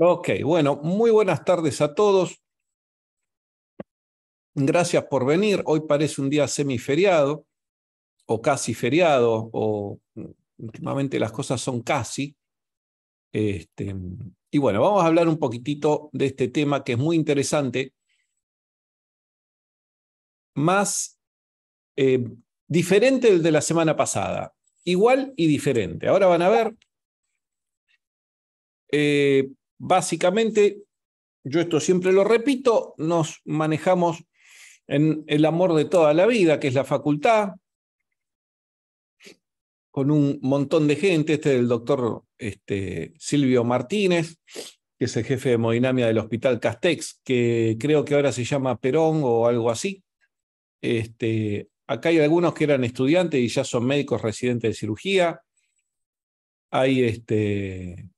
Ok, bueno, muy buenas tardes a todos. Gracias por venir. Hoy parece un día semiferiado o casi feriado, o últimamente las cosas son casi. Este, y bueno, vamos a hablar un poquitito de este tema que es muy interesante, más eh, diferente del de la semana pasada, igual y diferente. Ahora van a ver. Eh, Básicamente, yo esto siempre lo repito, nos manejamos en el amor de toda la vida, que es la facultad, con un montón de gente, este es el doctor este, Silvio Martínez, que es el jefe de hemodinamia del Hospital Castex, que creo que ahora se llama Perón o algo así. Este, acá hay algunos que eran estudiantes y ya son médicos residentes de cirugía. Hay este,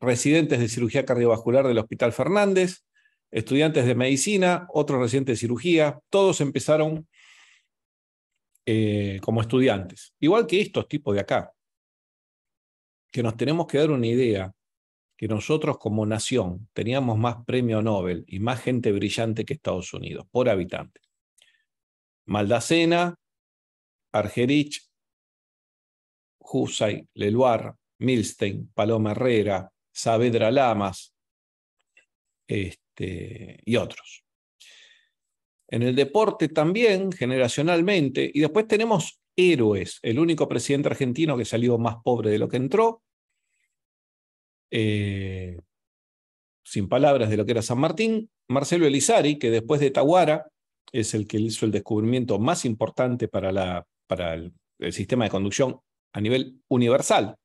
residentes de cirugía cardiovascular del Hospital Fernández, estudiantes de medicina, otros residentes de cirugía, todos empezaron eh, como estudiantes, igual que estos tipos de acá, que nos tenemos que dar una idea que nosotros como nación teníamos más premio Nobel y más gente brillante que Estados Unidos por habitante. Maldacena, Argerich, Husay, Leluar, Milstein, Paloma Herrera, Saavedra Lamas este, y otros. En el deporte también, generacionalmente, y después tenemos héroes, el único presidente argentino que salió más pobre de lo que entró, eh, sin palabras de lo que era San Martín, Marcelo Elizari, que después de Tahuara es el que hizo el descubrimiento más importante para, la, para el sistema de conducción a nivel universal,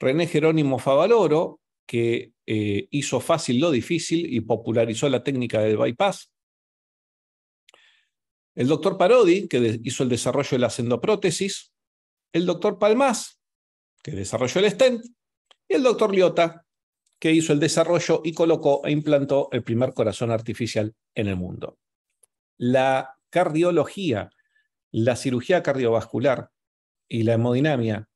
René Jerónimo Favaloro, que eh, hizo fácil lo difícil y popularizó la técnica del bypass. El doctor Parodi, que hizo el desarrollo de la endoprótesis. El doctor Palmas, que desarrolló el stent. Y el doctor Liotta, que hizo el desarrollo y colocó e implantó el primer corazón artificial en el mundo. La cardiología, la cirugía cardiovascular y la hemodinamia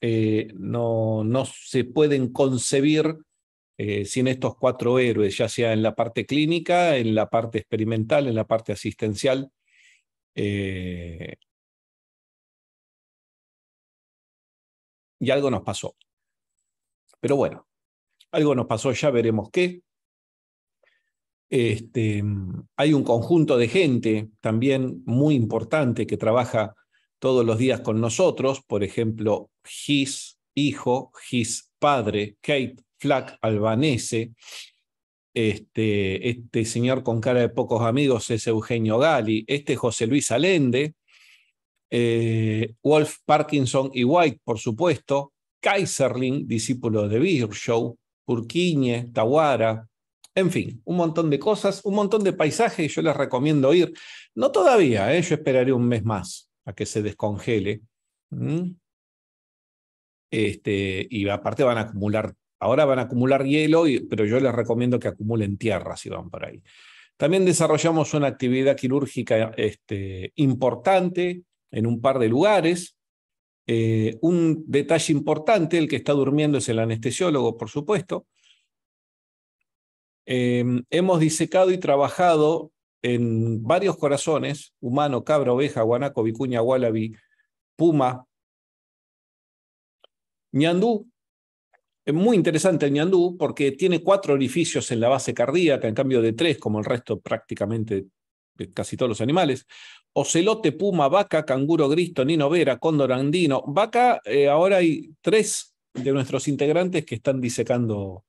eh, no, no, se pueden concebir eh, sin estos cuatro héroes, ya sea en la parte clínica, en la parte experimental, en la parte asistencial. Eh, y algo nos pasó. Pero bueno, algo nos pasó, ya veremos qué. Este, hay un conjunto de gente también muy importante que trabaja todos los días con nosotros, por ejemplo, His hijo, His padre, Kate Flack albanese. Este, este señor con cara de pocos amigos es Eugenio Gali, este José Luis Alende, eh, Wolf Parkinson y White, por supuesto, Kaiserling, discípulo de Show, Urquiñe, Tawara, en fin, un montón de cosas, un montón de paisajes, yo les recomiendo ir. No todavía, ¿eh? yo esperaré un mes más a que se descongele. Este, y aparte van a acumular, ahora van a acumular hielo, pero yo les recomiendo que acumulen tierra si van por ahí. También desarrollamos una actividad quirúrgica este, importante en un par de lugares. Eh, un detalle importante, el que está durmiendo es el anestesiólogo, por supuesto. Em, hemos disecado y trabajado en varios corazones, humano, cabra, oveja, guanaco, vicuña, wallaby, puma, ñandú. Es muy interesante el ñandú porque tiene cuatro orificios en la base cardíaca, en cambio de tres, como el resto prácticamente de casi todos los animales. Ocelote, puma, vaca, canguro gristo, nino, vera, cóndor andino. Vaca, eh, ahora hay tres de nuestros integrantes que están disecando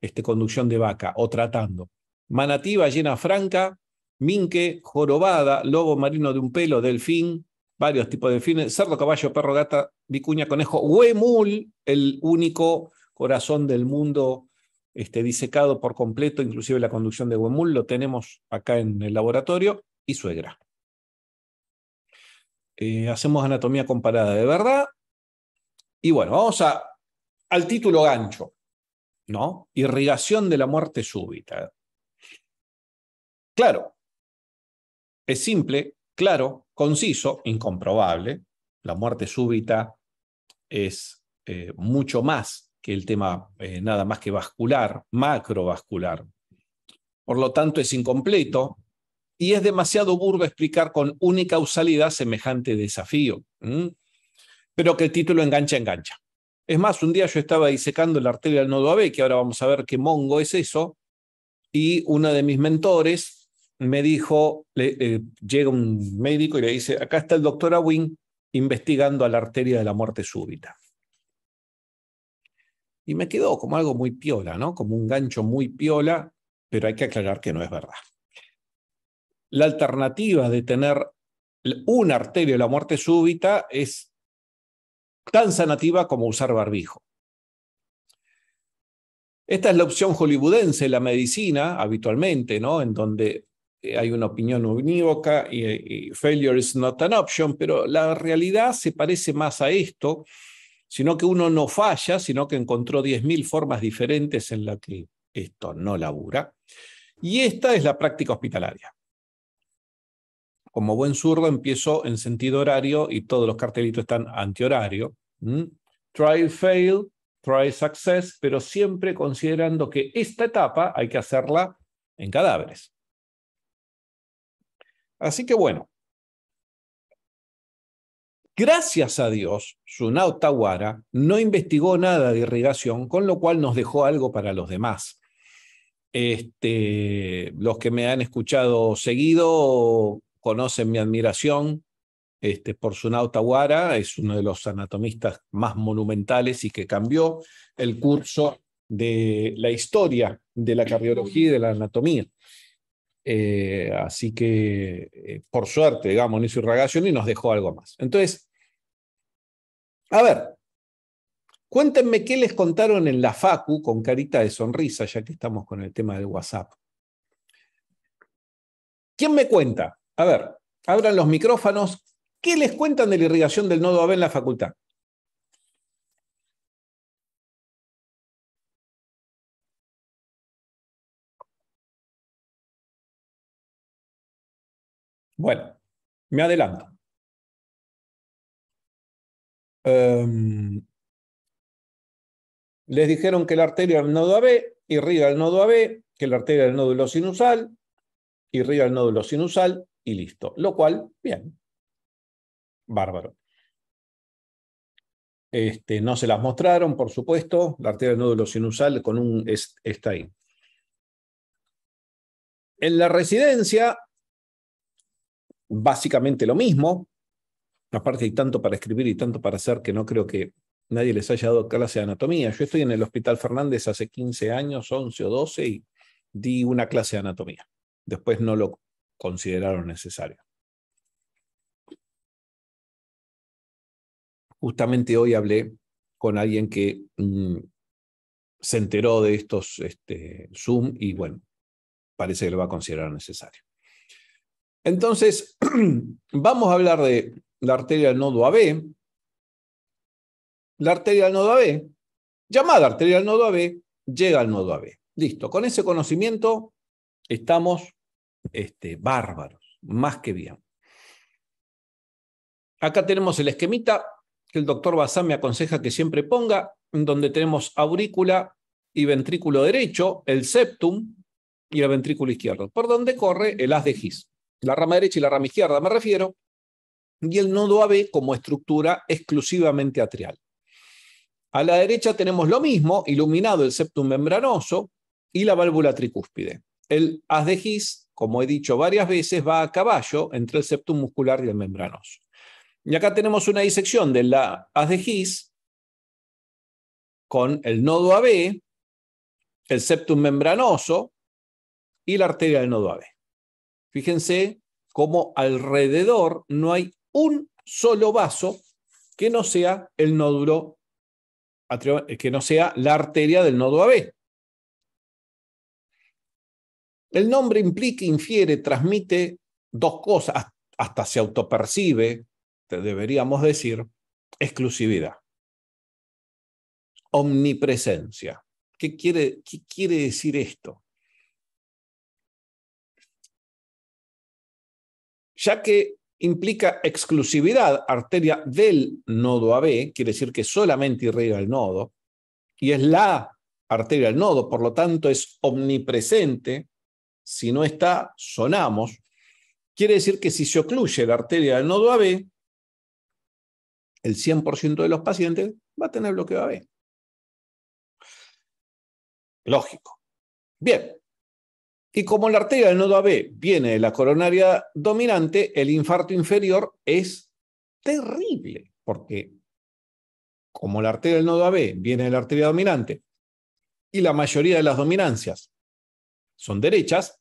este, conducción de vaca o tratando. Manativa, llena franca, minque, jorobada, lobo marino de un pelo, delfín, varios tipos de delfines, cerdo, caballo, perro, gata, vicuña, conejo, huemul, el único corazón del mundo este, disecado por completo, inclusive la conducción de huemul, lo tenemos acá en el laboratorio, y suegra. Eh, hacemos anatomía comparada de verdad. Y bueno, vamos al título gancho, ¿no? Irrigación de la muerte súbita. Claro, es simple, claro, conciso, incomprobable. La muerte súbita es eh, mucho más que el tema eh, nada más que vascular, macrovascular. Por lo tanto, es incompleto y es demasiado burdo explicar con unicausalidad semejante desafío. Pero que el título engancha, engancha. Es más, un día yo estaba disecando la arteria del nodo AB, que ahora vamos a ver qué mongo es eso, y uno de mis mentores, me dijo, eh, llega un médico y le dice, acá está el doctor Awin investigando a la arteria de la muerte súbita. Y me quedó como algo muy piola, ¿no? Como un gancho muy piola, pero hay que aclarar que no es verdad. La alternativa de tener una arteria de la muerte súbita es tan sanativa como usar barbijo. Esta es la opción hollywoodense, la medicina, habitualmente, ¿no? En donde eh, hay una opinión unívoca y, failure is not an option, pero la realidad se parece más a esto, sino que uno no falla, sino que encontró 10.000 formas diferentes en las que esto no labura. Y esta es la práctica hospitalaria. Como buen zurdo empiezo en sentido horario y todos los cartelitos están antihorario. ¿Mm? Try fail, try success, pero siempre considerando que esta etapa hay que hacerla en cadáveres. Así que bueno, gracias a Dios, Sunao Tawara no investigó nada de irrigación, con lo cual nos dejó algo para los demás. Este, los que me han escuchado seguido conocen mi admiración este, por Sunao Tawara, es uno de los anatomistas más monumentales y que cambió el curso de la historia de la cardiología y de la anatomía. Eh, así que, eh, por suerte, digamos, no hizo irrigación y nos dejó algo más. Entonces, a ver, cuéntenme qué les contaron en la FACU con carita de sonrisa, ya que estamos con el tema del WhatsApp. ¿Quién me cuenta? A ver, abran los micrófonos. ¿Qué les cuentan de la irrigación del nodo AB en la facultad? Bueno, me adelanto. Em, les dijeron que la arteria del nodo AB, irriga el nodo AB, que la arteria del nódulo sinusal, irriga el nódulo sinusal y listo. Lo cual, bien, bárbaro. Este, no se las mostraron, por supuesto, la arteria del nódulo sinusal con un está ahí. En la residencia básicamente lo mismo. Aparte hay tanto para escribir y tanto para hacer que no creo que nadie les haya dado clase de anatomía. Yo estoy en el Hospital Fernández hace 15 años, 11 o 12, y di una clase de anatomía. Después no lo consideraron necesario. Justamente hoy hablé con alguien que mm, se enteró de estos este, Zoom y bueno, parece que lo va a considerar necesario. Entonces, vamos a hablar de la arteria del nodo AB. La arteria del nodo AB, llamada arteria del nodo AB, llega al nodo AB. Listo, con ese conocimiento estamos este, bárbaros, más que bien. Acá tenemos el esquemita que el doctor Bazán me aconseja que siempre ponga, donde tenemos aurícula y ventrículo derecho, el septum y el ventrículo izquierdo, por donde corre el haz de Gis la rama derecha y la rama izquierda me refiero, y el nodo AB como estructura exclusivamente atrial. A la derecha tenemos lo mismo, iluminado el septum membranoso y la válvula tricúspide. El haz de His, como he dicho varias veces, va a caballo entre el septum muscular y el membranoso. Y acá tenemos una disección de la haz de con el nodo AB, el septum membranoso y la arteria del nodo AB. Fíjense cómo alrededor no hay un solo vaso que no sea el nódulo, eh, que no sea la arteria del nodo AB. El nombre implica, infiere, transmite dos cosas, hasta se autopercibe, te deberíamos decir, exclusividad. Omnipresencia. quiere, ¿Qué quiere decir esto? ya que implica exclusividad arteria del nodo AB, quiere decir que solamente irriga el nodo, y es la arteria del nodo, por lo tanto es omnipresente, si no está, sonamos, quiere decir que si se ocluye la arteria del nodo AB, el 100% de los pacientes va a tener bloqueo AB. Lógico. Bien, y como la arteria del nodo AB viene de la coronaria dominante, el infarto inferior es terrible, porque como la arteria del nodo AB viene de la arteria dominante y la mayoría de las dominancias son derechas,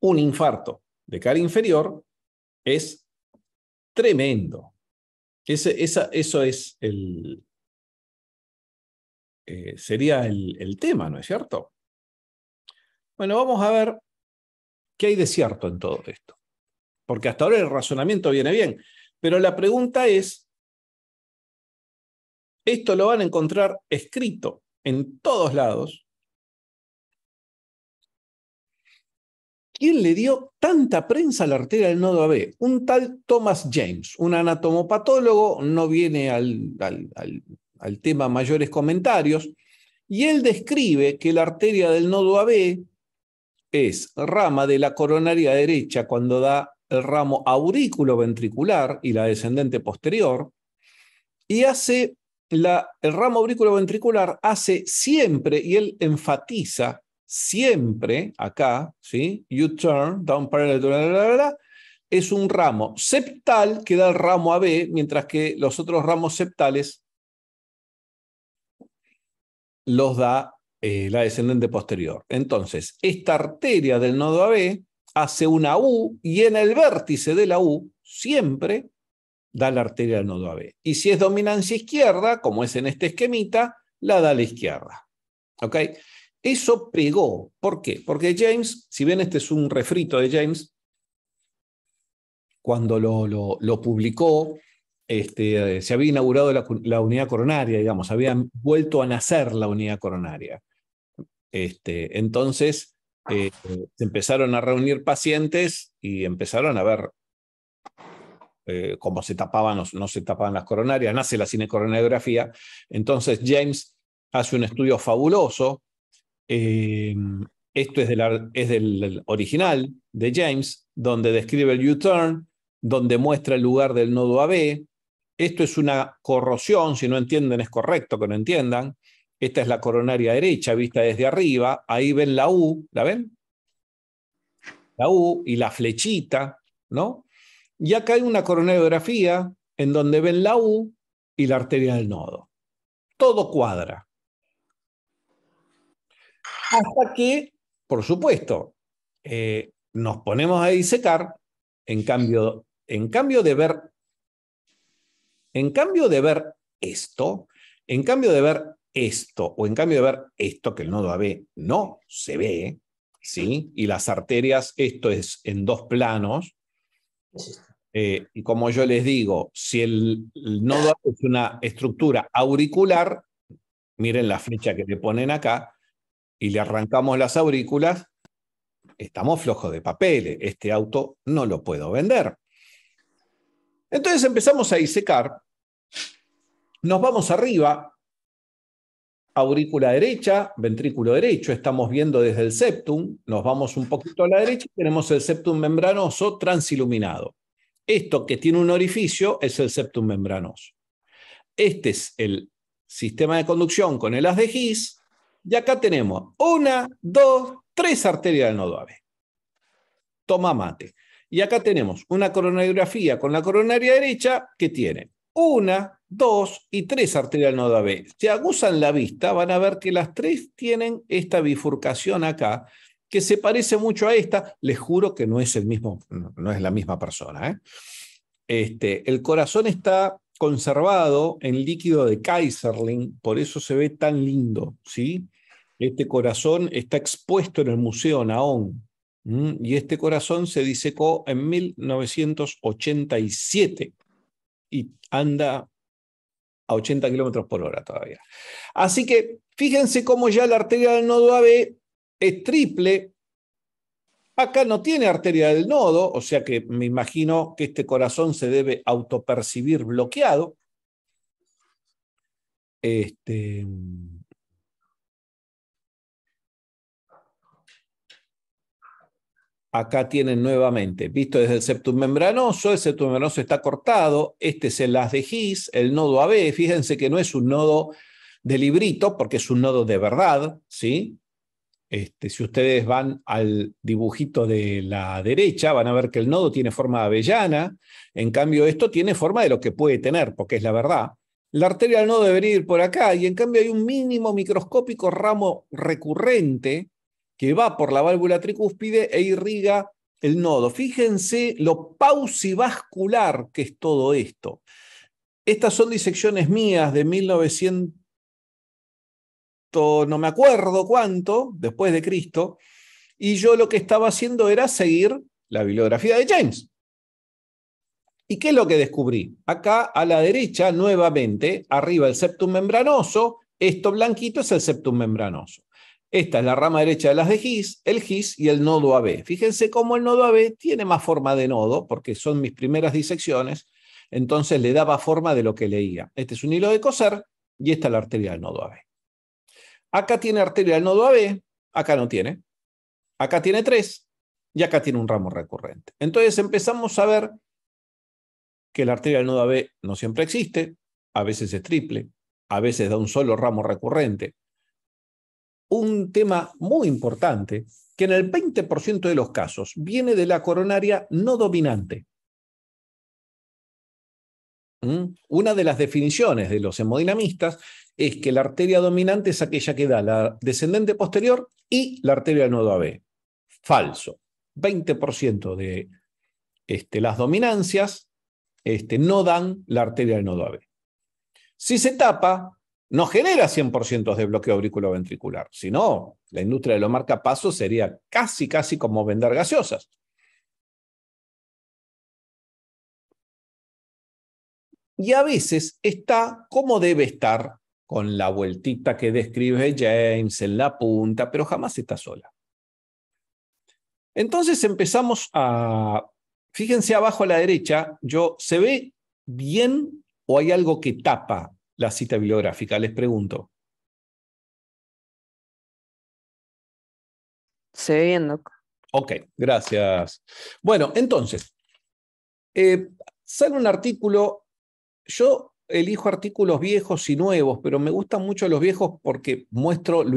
un infarto de cara inferior es tremendo. eso es el, eh, sería el tema, ¿no es cierto? Bueno, vamos a ver qué hay de cierto en todo esto. Porque hasta ahora el razonamiento viene bien. Pero la pregunta es, esto lo van a encontrar escrito en todos lados. ¿Quién le dio tanta prensa a la arteria del nodo AB? Un tal Thomas James, un anatomopatólogo, no viene al, tema mayores comentarios, y él describe que la arteria del nodo AB es rama de la coronaria derecha cuando da el ramo aurículo ventricular y la descendente posterior, y hace la, el ramo aurículo ventricular hace siempre, y él enfatiza siempre acá, ¿sí? you turn, down parallel, es un ramo septal que da el ramo AB, mientras que los otros ramos septales los da eh, la descendente posterior. Entonces, esta arteria del nodo AB hace una U y en el vértice de la U siempre da la arteria del nodo AB. Y si es dominancia izquierda, como es en este esquemita, la da a la izquierda. ¿Ok? Eso pegó. ¿Por qué? Porque James, si bien este es un refrito de James, cuando lo, publicó, este, eh, se había inaugurado la, la, unidad coronaria, digamos, había vuelto a nacer la unidad coronaria. Este, entonces, eh, se empezaron a reunir pacientes y empezaron a ver eh, cómo se tapaban o no se tapaban las coronarias, nace la cinecoronografía. Entonces, James hace un estudio fabuloso. Eh, esto es es del original de James, donde describe el U-turn, donde muestra el lugar del nodo AB. Esto es una corrosión, si no entienden es correcto que no entiendan, esta es la coronaria derecha, vista desde arriba. Ahí ven la U, ¿la ven? La U y la flechita, ¿no? Y acá hay una coronariografía en donde ven la U y la arteria del nodo. Todo cuadra. Hasta que, por supuesto, eh, nos ponemos a disecar, en cambio, en cambio de ver, en cambio de ver esto, en cambio de ver esto, o en cambio de ver esto que el nodo AB no se ve, ¿sí? Y las arterias, esto es en dos planos. Eh, y como yo les digo, si el, nodo AB es una estructura auricular, miren la flecha que le ponen acá, y le arrancamos las aurículas, estamos flojos de papeles, este auto no lo puedo vender. Entonces empezamos a disecar, nos vamos arriba, aurícula derecha, ventrículo derecho, estamos viendo desde el septum, nos vamos un poquito a la derecha y tenemos el septum membranoso transiluminado. Esto que tiene un orificio es el septum membranoso. Este es el sistema de conducción con el haz de gis y acá tenemos una, dos, tres arterias del nodo AV. Toma mate. Y acá tenemos una coronariografía con la coronaria derecha que tiene una, dos y tres arterial noda B. Si aguzan la vista, van a ver que las tres tienen esta bifurcación acá, que se parece mucho a esta. Les juro que no es, el mismo, no es la misma persona. ¿eh? Este, el corazón está conservado en líquido de Kaiserling, por eso se ve tan lindo, ¿sí? Este corazón está expuesto en el Museo Naón, y este corazón se disecó en 1987 y anda a 80 kilómetros por hora todavía. Así que fíjense cómo ya la arteria del nodo AB es triple. Acá no tiene arteria del nodo, o sea que me imagino que este corazón se debe autopercibir bloqueado. Este, Acá tienen nuevamente, visto desde el septum membranoso, el septum membranoso está cortado, este es el as de His, el nodo AB, fíjense que no es un nodo de librito, porque es un nodo de verdad, ¿sí? Este, si ustedes van al dibujito de la derecha, van a ver que el nodo tiene forma de avellana, en cambio esto tiene forma de lo que puede tener, porque es la verdad. La arteria del nodo debería ir por acá, y en cambio hay un mínimo microscópico ramo recurrente que va por la válvula tricúspide e irriga el nodo. Fíjense lo pausivascular que es todo esto. Estas son disecciones mías de 1900, no me acuerdo cuánto, después de Cristo, y yo lo que estaba haciendo era seguir la bibliografía de James. ¿Y qué es lo que descubrí? Acá a la derecha, nuevamente, arriba el septum membranoso, esto blanquito es el septum membranoso. Esta es la rama derecha de las de GIS, el GIS y el nodo AB. Fíjense cómo el nodo AB tiene más forma de nodo, porque son mis primeras disecciones, entonces le daba forma de lo que leía. Este es un hilo de coser y esta es la arteria del nodo AB. Acá tiene arteria del nodo AB, acá no tiene. Acá tiene tres y acá tiene un ramo recurrente. Entonces empezamos a ver que la arteria del nodo AB no siempre existe, a veces es triple, a veces da un solo ramo recurrente, un tema muy importante, que en el 20% de los casos viene de la coronaria no dominante. ¿Mm? Una de las definiciones de los hemodinamistas es que la arteria dominante es aquella que da la descendente posterior y la arteria del nodo AB. Falso. 20% de este, las dominancias este, no dan la arteria del nodo AB. Si se tapa, no genera 100% de bloqueo auriculoventricular, sino la industria de los marcapasos sería casi, casi como vender gaseosas. Y a veces está como debe estar, con la vueltita que describe James en la punta, pero jamás está sola. Entonces empezamos a, fíjense abajo a la derecha, yo, ¿se ve bien o hay algo que tapa la cita bibliográfica. Les pregunto. Se ve bien, Ok, gracias. Bueno, entonces, eh, sale un artículo. Yo elijo artículos viejos y nuevos, pero me gustan mucho los viejos porque muestro lo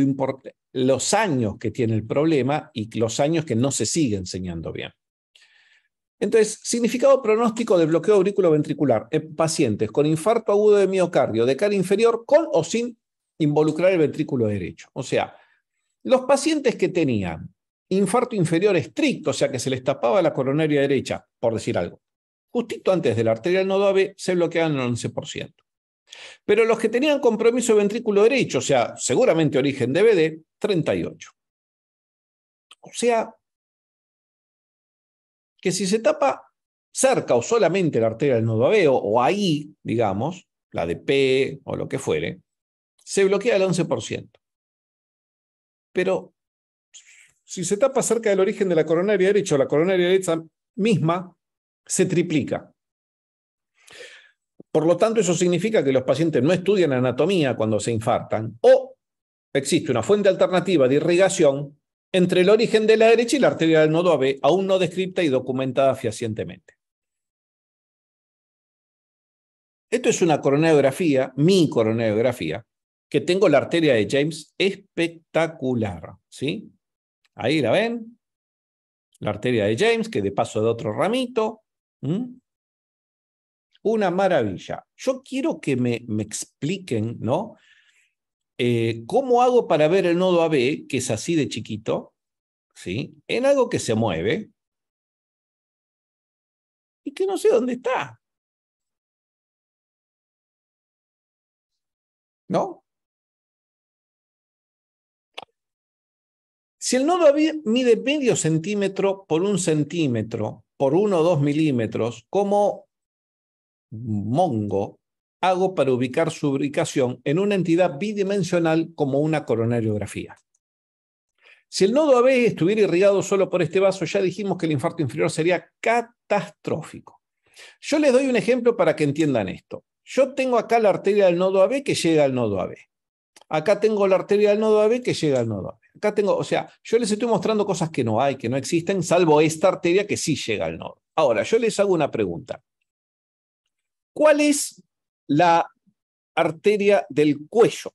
los años que tiene el problema y los años que no se sigue enseñando bien. Entonces, significado pronóstico de bloqueo aurículo-ventricular en pacientes con infarto agudo de miocardio de cara inferior con o sin involucrar el ventrículo derecho. O sea, los pacientes que tenían infarto inferior estricto, o sea que se les tapaba la coronaria derecha, por decir algo, justito antes de la arteria del nodo AB, se bloqueaban el 11%. Pero los que tenían compromiso de ventrículo derecho, o sea, seguramente origen de BD, 38. O sea, que si se tapa cerca o solamente la arteria del nudo aveo, o ahí, digamos, la de P o lo que fuere, se bloquea el 11%. Pero si se tapa cerca del origen de la coronaria derecha o la coronaria derecha misma, se triplica. Por lo tanto, eso significa que los pacientes no estudian anatomía cuando se infartan o existe una fuente alternativa de irrigación entre el origen de la derecha y la arteria del nodo AB, aún no descripta y documentada fehacientemente. Esto es una coronografía, mi coronografía, que tengo la arteria de James espectacular. ¿sí? Ahí la ven, la arteria de James, que de paso de otro ramito. Una maravilla. Yo quiero que me, me expliquen, ¿no? Eh, ¿cómo hago para ver el nodo AB, que es así de chiquito, ¿sí? en algo que se mueve y que no sé dónde está? ¿No? Si el nodo AB mide medio centímetro por un centímetro, por uno o dos milímetros, como mongo, hago para ubicar su ubicación en una entidad bidimensional como una coronariografía? Si el nodo AB estuviera irrigado solo por este vaso, ya dijimos que el infarto inferior sería catastrófico. Yo les doy un ejemplo para que entiendan esto. Yo tengo acá la arteria del nodo AB que llega al nodo AB. Acá tengo la arteria del nodo AB que llega al nodo AB. Acá tengo, o sea, yo les estoy mostrando cosas que no hay, que no existen, salvo esta arteria que sí llega al nodo. Ahora, yo les hago una pregunta. ¿Cuál es la arteria del cuello.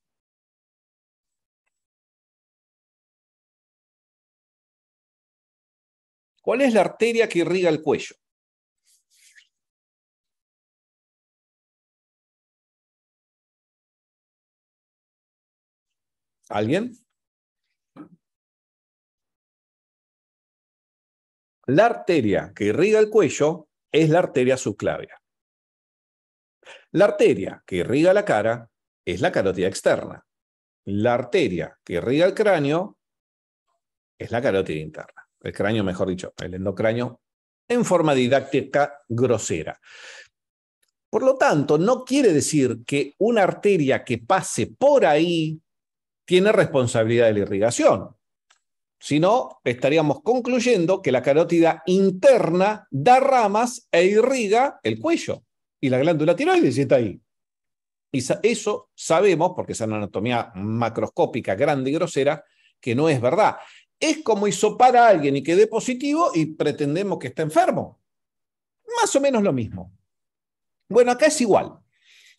¿Cuál es la arteria que irriga el cuello? ¿Alguien? La arteria que irriga el cuello es la arteria subclavia. La arteria que irriga la cara es la carótida externa. La arteria que irriga el cráneo es la carótida interna. El cráneo, mejor dicho, el endocráneo, en forma didáctica grosera. Por lo tanto, no quiere decir que una arteria que pase por ahí tiene responsabilidad de la irrigación. Si no, estaríamos concluyendo que la carótida interna da ramas e irriga el cuello y la glándula tiroides está ahí. Y eso sabemos, porque es una anatomía macroscópica grande y grosera, que no es verdad. Es como hizo a alguien y quede positivo y pretendemos que está enfermo. Más o menos lo mismo. Bueno, acá es igual.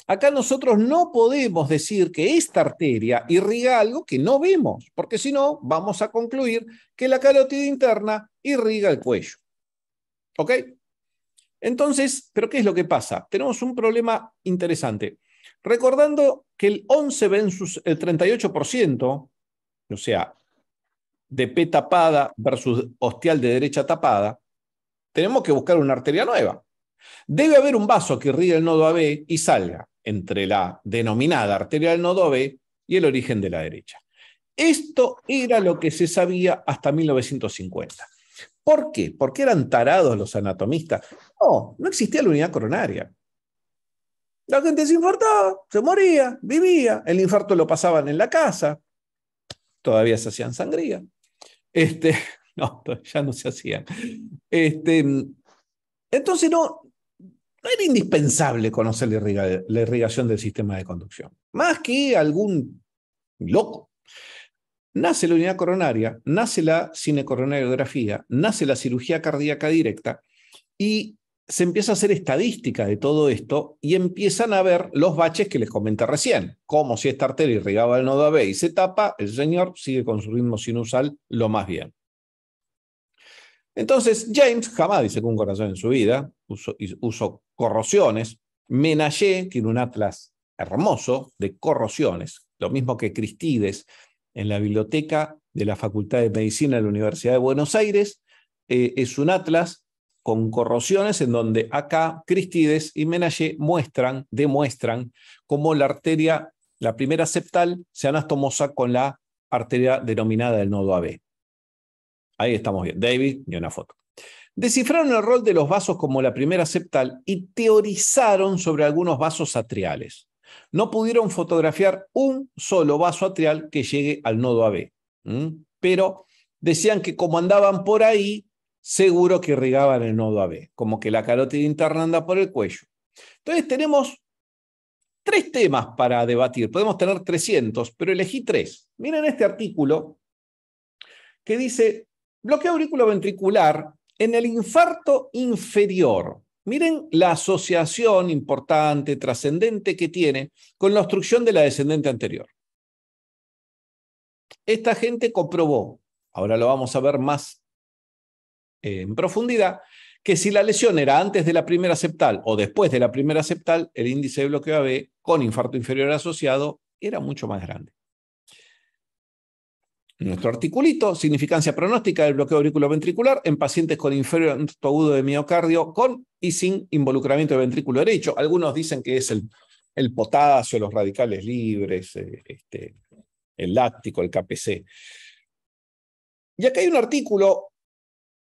Acá nosotros no podemos decir que esta arteria irriga algo que no vemos, porque si no, vamos a concluir que la carótida interna irriga el cuello. ¿Ok? Entonces, ¿pero qué es lo que pasa? Tenemos un problema interesante. Recordando que el 11 ven el 38%, o sea, de P tapada versus hostial de derecha tapada, tenemos que buscar una arteria nueva. Debe haber un vaso que ríe el nodo AB y salga entre la denominada arteria del nodo AB y el origen de la derecha. Esto era lo que se sabía hasta 1950. ¿Por qué? Porque eran tarados los anatomistas. No, no existía la unidad coronaria. La gente se infartaba, se moría, vivía. El infarto lo pasaban en la casa. Todavía se hacían sangría. Este, no, ya no se hacían. Este, entonces no, era indispensable conocer la, irrigación del sistema de conducción. Más que algún loco. Nace la unidad coronaria, nace la cinecoronariografía, nace la cirugía cardíaca directa y se empieza a hacer estadística de todo esto y empiezan a ver los baches que les comenté recién, como si esta arteria irrigaba el nodo AB y se tapa, el señor sigue con su ritmo sinusal lo más bien. Entonces, James jamás con un corazón en su vida, usó, corrosiones. Menagé tiene un atlas hermoso de corrosiones, lo mismo que Cristides en la biblioteca de la Facultad de Medicina de la Universidad de Buenos Aires. Eh, es un atlas con corrosiones en donde acá Cristides y Menalle muestran, demuestran cómo la arteria, la primera septal, se anastomosa con la arteria denominada el nodo AB. Ahí estamos bien. David y una foto. Descifraron el rol de los vasos como la primera septal y teorizaron sobre algunos vasos atriales. No pudieron fotografiar un solo vaso atrial que llegue al nodo AB, pero decían que como andaban por ahí, seguro que irrigaban el nodo AB, como que la carótida interna anda por el cuello. Entonces tenemos tres temas para debatir, podemos tener 300, pero elegí tres. Miren este artículo que dice bloqueo auriculoventricular en el infarto inferior. Miren la asociación importante, trascendente que tiene con la obstrucción de la descendente anterior. Esta gente comprobó, ahora lo vamos a ver más en profundidad, que si la lesión era antes de la primera septal o después de la primera septal, el índice de bloqueo AB con infarto inferior asociado era mucho más grande. Nuestro articulito, significancia pronóstica del bloqueo auriculoventricular en pacientes con inferior agudo de miocardio con y sin involucramiento de ventrículo derecho. Algunos dicen que es el, potasio, los radicales libres, eh, este, el láctico, el KPC. Y acá hay un artículo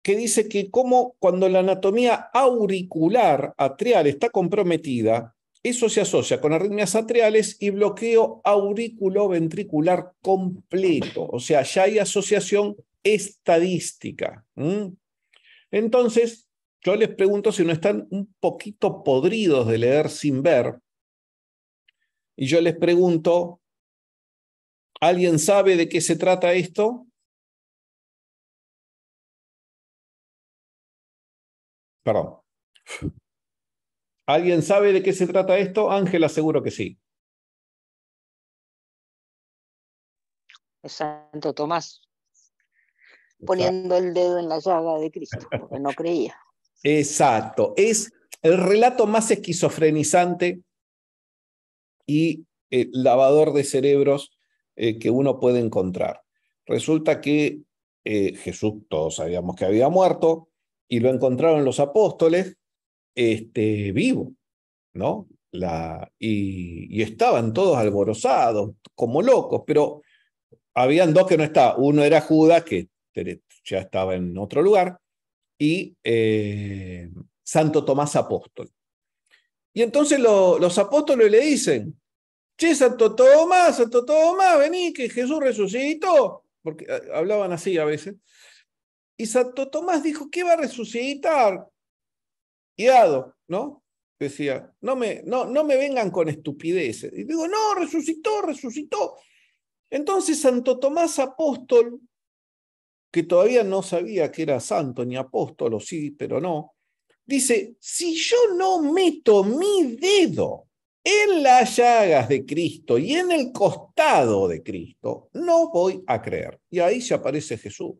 que dice que como cuando la anatomía auricular atrial está comprometida, eso se asocia con arritmias atriales y bloqueo auriculoventricular completo. O sea, ya hay asociación estadística. Entonces, yo les pregunto si no están un poquito podridos de leer sin ver. Y yo les pregunto, ¿alguien sabe de qué se trata esto? Perdón. ¿Alguien sabe de qué se trata esto? Ángel, aseguro que sí. Santo Tomás poniendo el dedo en la llaga de Cristo, porque no creía. Exacto. Es el relato más esquizofrenizante y eh, lavador de cerebros eh, que uno puede encontrar. Resulta que eh, Jesús, todos sabíamos que había muerto, y lo encontraron los apóstoles este, vivo, ¿no? y, estaban todos alborozados, como locos, pero habían dos que no estaban. Uno era Judas, que ya estaba en otro lugar, y eh, Santo Tomás Apóstol. Y entonces los apóstoles le dicen, che, Santo Tomás, Santo Tomás, vení, que Jesús resucitó, porque eh, hablaban así a veces. Y Santo Tomás dijo ¿qué va a resucitar. Cuidado, ¿no? Decía, no me, no, no me vengan con estupideces. Y digo, no, resucitó, resucitó. Entonces Santo Tomás apóstol, que todavía no sabía que era santo ni apóstol, sí, pero no, dice, si yo no meto mi dedo en las llagas de Cristo y en el costado de Cristo, no voy a creer. Y ahí se aparece Jesús.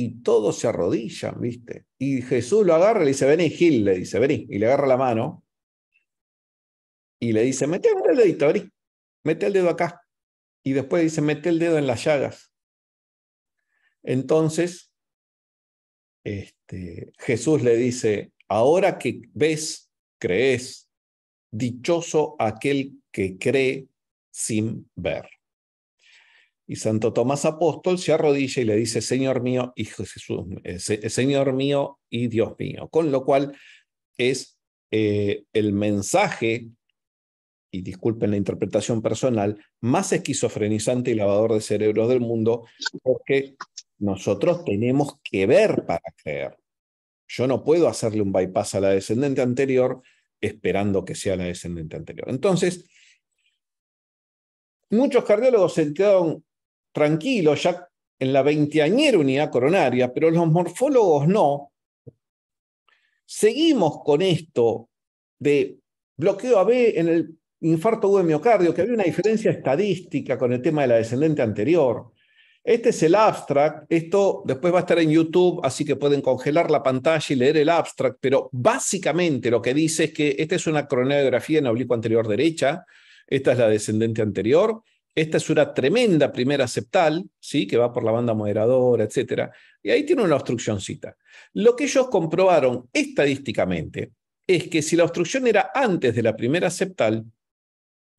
y todos se arrodillan, ¿viste? Y Jesús lo agarra y le dice, vení, Gil, le dice, vení, y le agarra la mano y le dice, mete el dedito, vení, mete el dedo acá. Y después dice, mete el dedo en las llagas. Entonces, este, Jesús le dice, ahora que ves, crees, dichoso aquel que cree sin ver. Y Santo Tomás Apóstol se arrodilla y le dice, Señor mío y Jesús, eh, Señor mío y Dios mío. Con lo cual es eh, el mensaje, y disculpen la interpretación personal, más esquizofrenizante y lavador de cerebros del mundo, porque nosotros tenemos que ver para creer. Yo no puedo hacerle un bypass a la descendente anterior esperando que sea la descendente anterior. Entonces, muchos cardiólogos se quedaron tranquilo, ya en la veinteañera unidad coronaria, pero los morfólogos no, seguimos con esto de bloqueo AB en el infarto U de miocardio, que había una diferencia estadística con el tema de la descendente anterior. Este es el abstract, esto después va a estar en YouTube, así que pueden congelar la pantalla y leer el abstract, pero básicamente lo que dice es que esta es una cronografía en oblicuo anterior derecha, esta es la descendente anterior, esta es una tremenda primera septal, ¿sí? que va por la banda moderadora, etc. Y ahí tiene una obstruccióncita. Lo que ellos comprobaron estadísticamente es que si la obstrucción era antes de la primera septal,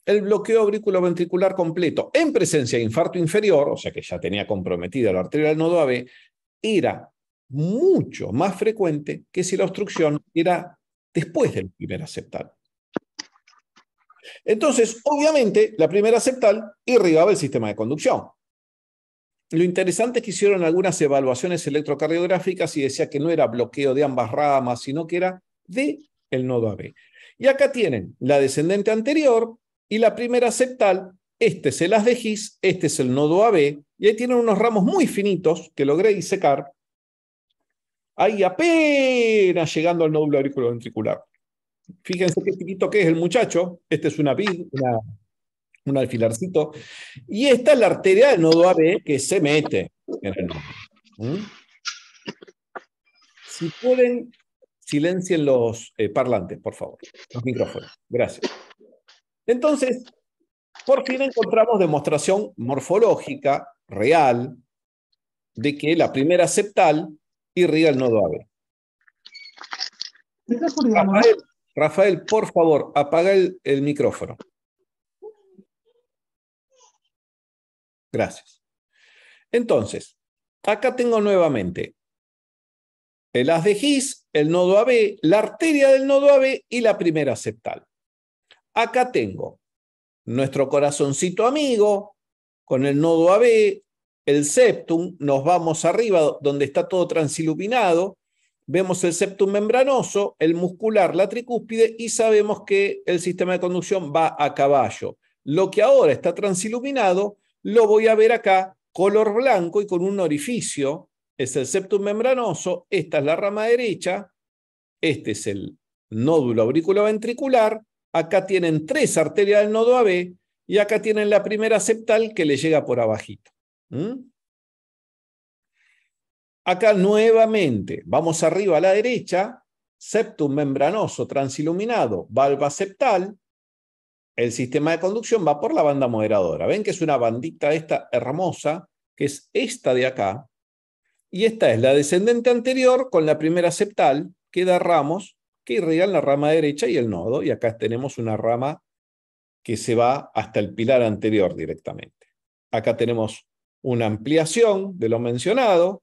el bloqueo auriculoventricular completo en presencia de infarto inferior, o sea que ya tenía comprometida la arteria del nodo AB, era mucho más frecuente que si la obstrucción era después de la primera septal. Entonces, obviamente, la primera septal irrigaba el sistema de conducción. Lo interesante es que hicieron algunas evaluaciones electrocardiográficas y decía que no era bloqueo de ambas ramas, sino que era de el nodo AB. Y acá tienen la descendente anterior y la primera septal. Este es el as este es el nodo AB, y ahí tienen unos ramos muy finitos que logré disecar. Ahí apenas llegando al nódulo auriculoventricular. Fíjense qué chiquito que es el muchacho. Este es una un alfilarcito. Y esta es la arteria del nodo AB que se mete en el nodo. Si pueden, silencien los eh, parlantes, por favor, los micrófonos. Gracias. Entonces, por fin encontramos demostración morfológica real de que la primera septal irriga el nodo AB. Rafael, por favor, apaga el, micrófono. Gracias. Entonces, acá tengo nuevamente el as de Gis, el nodo AB, la arteria del nodo AB y la primera septal. Acá tengo nuestro corazoncito amigo con el nodo AB, el septum, nos vamos arriba donde está todo transiluminado, vemos el septum membranoso, el muscular, la tricúspide y sabemos que el sistema de conducción va a caballo. Lo que ahora está transiluminado lo voy a ver acá color blanco y con un orificio, es el septum membranoso, esta es la rama derecha, este es el nódulo auriculoventricular, acá tienen tres arterias del nodo AB y acá tienen la primera septal que le llega por abajito. ¿Mm? Acá nuevamente vamos arriba a la derecha, septum membranoso transiluminado, valva septal, el sistema de conducción va por la banda moderadora. Ven que es una bandita esta hermosa, que es esta de acá, y esta es la descendente anterior con la primera septal, que da ramos, que irrigan la rama derecha y el nodo, y acá tenemos una rama que se va hasta el pilar anterior directamente. Acá tenemos una ampliación de lo mencionado,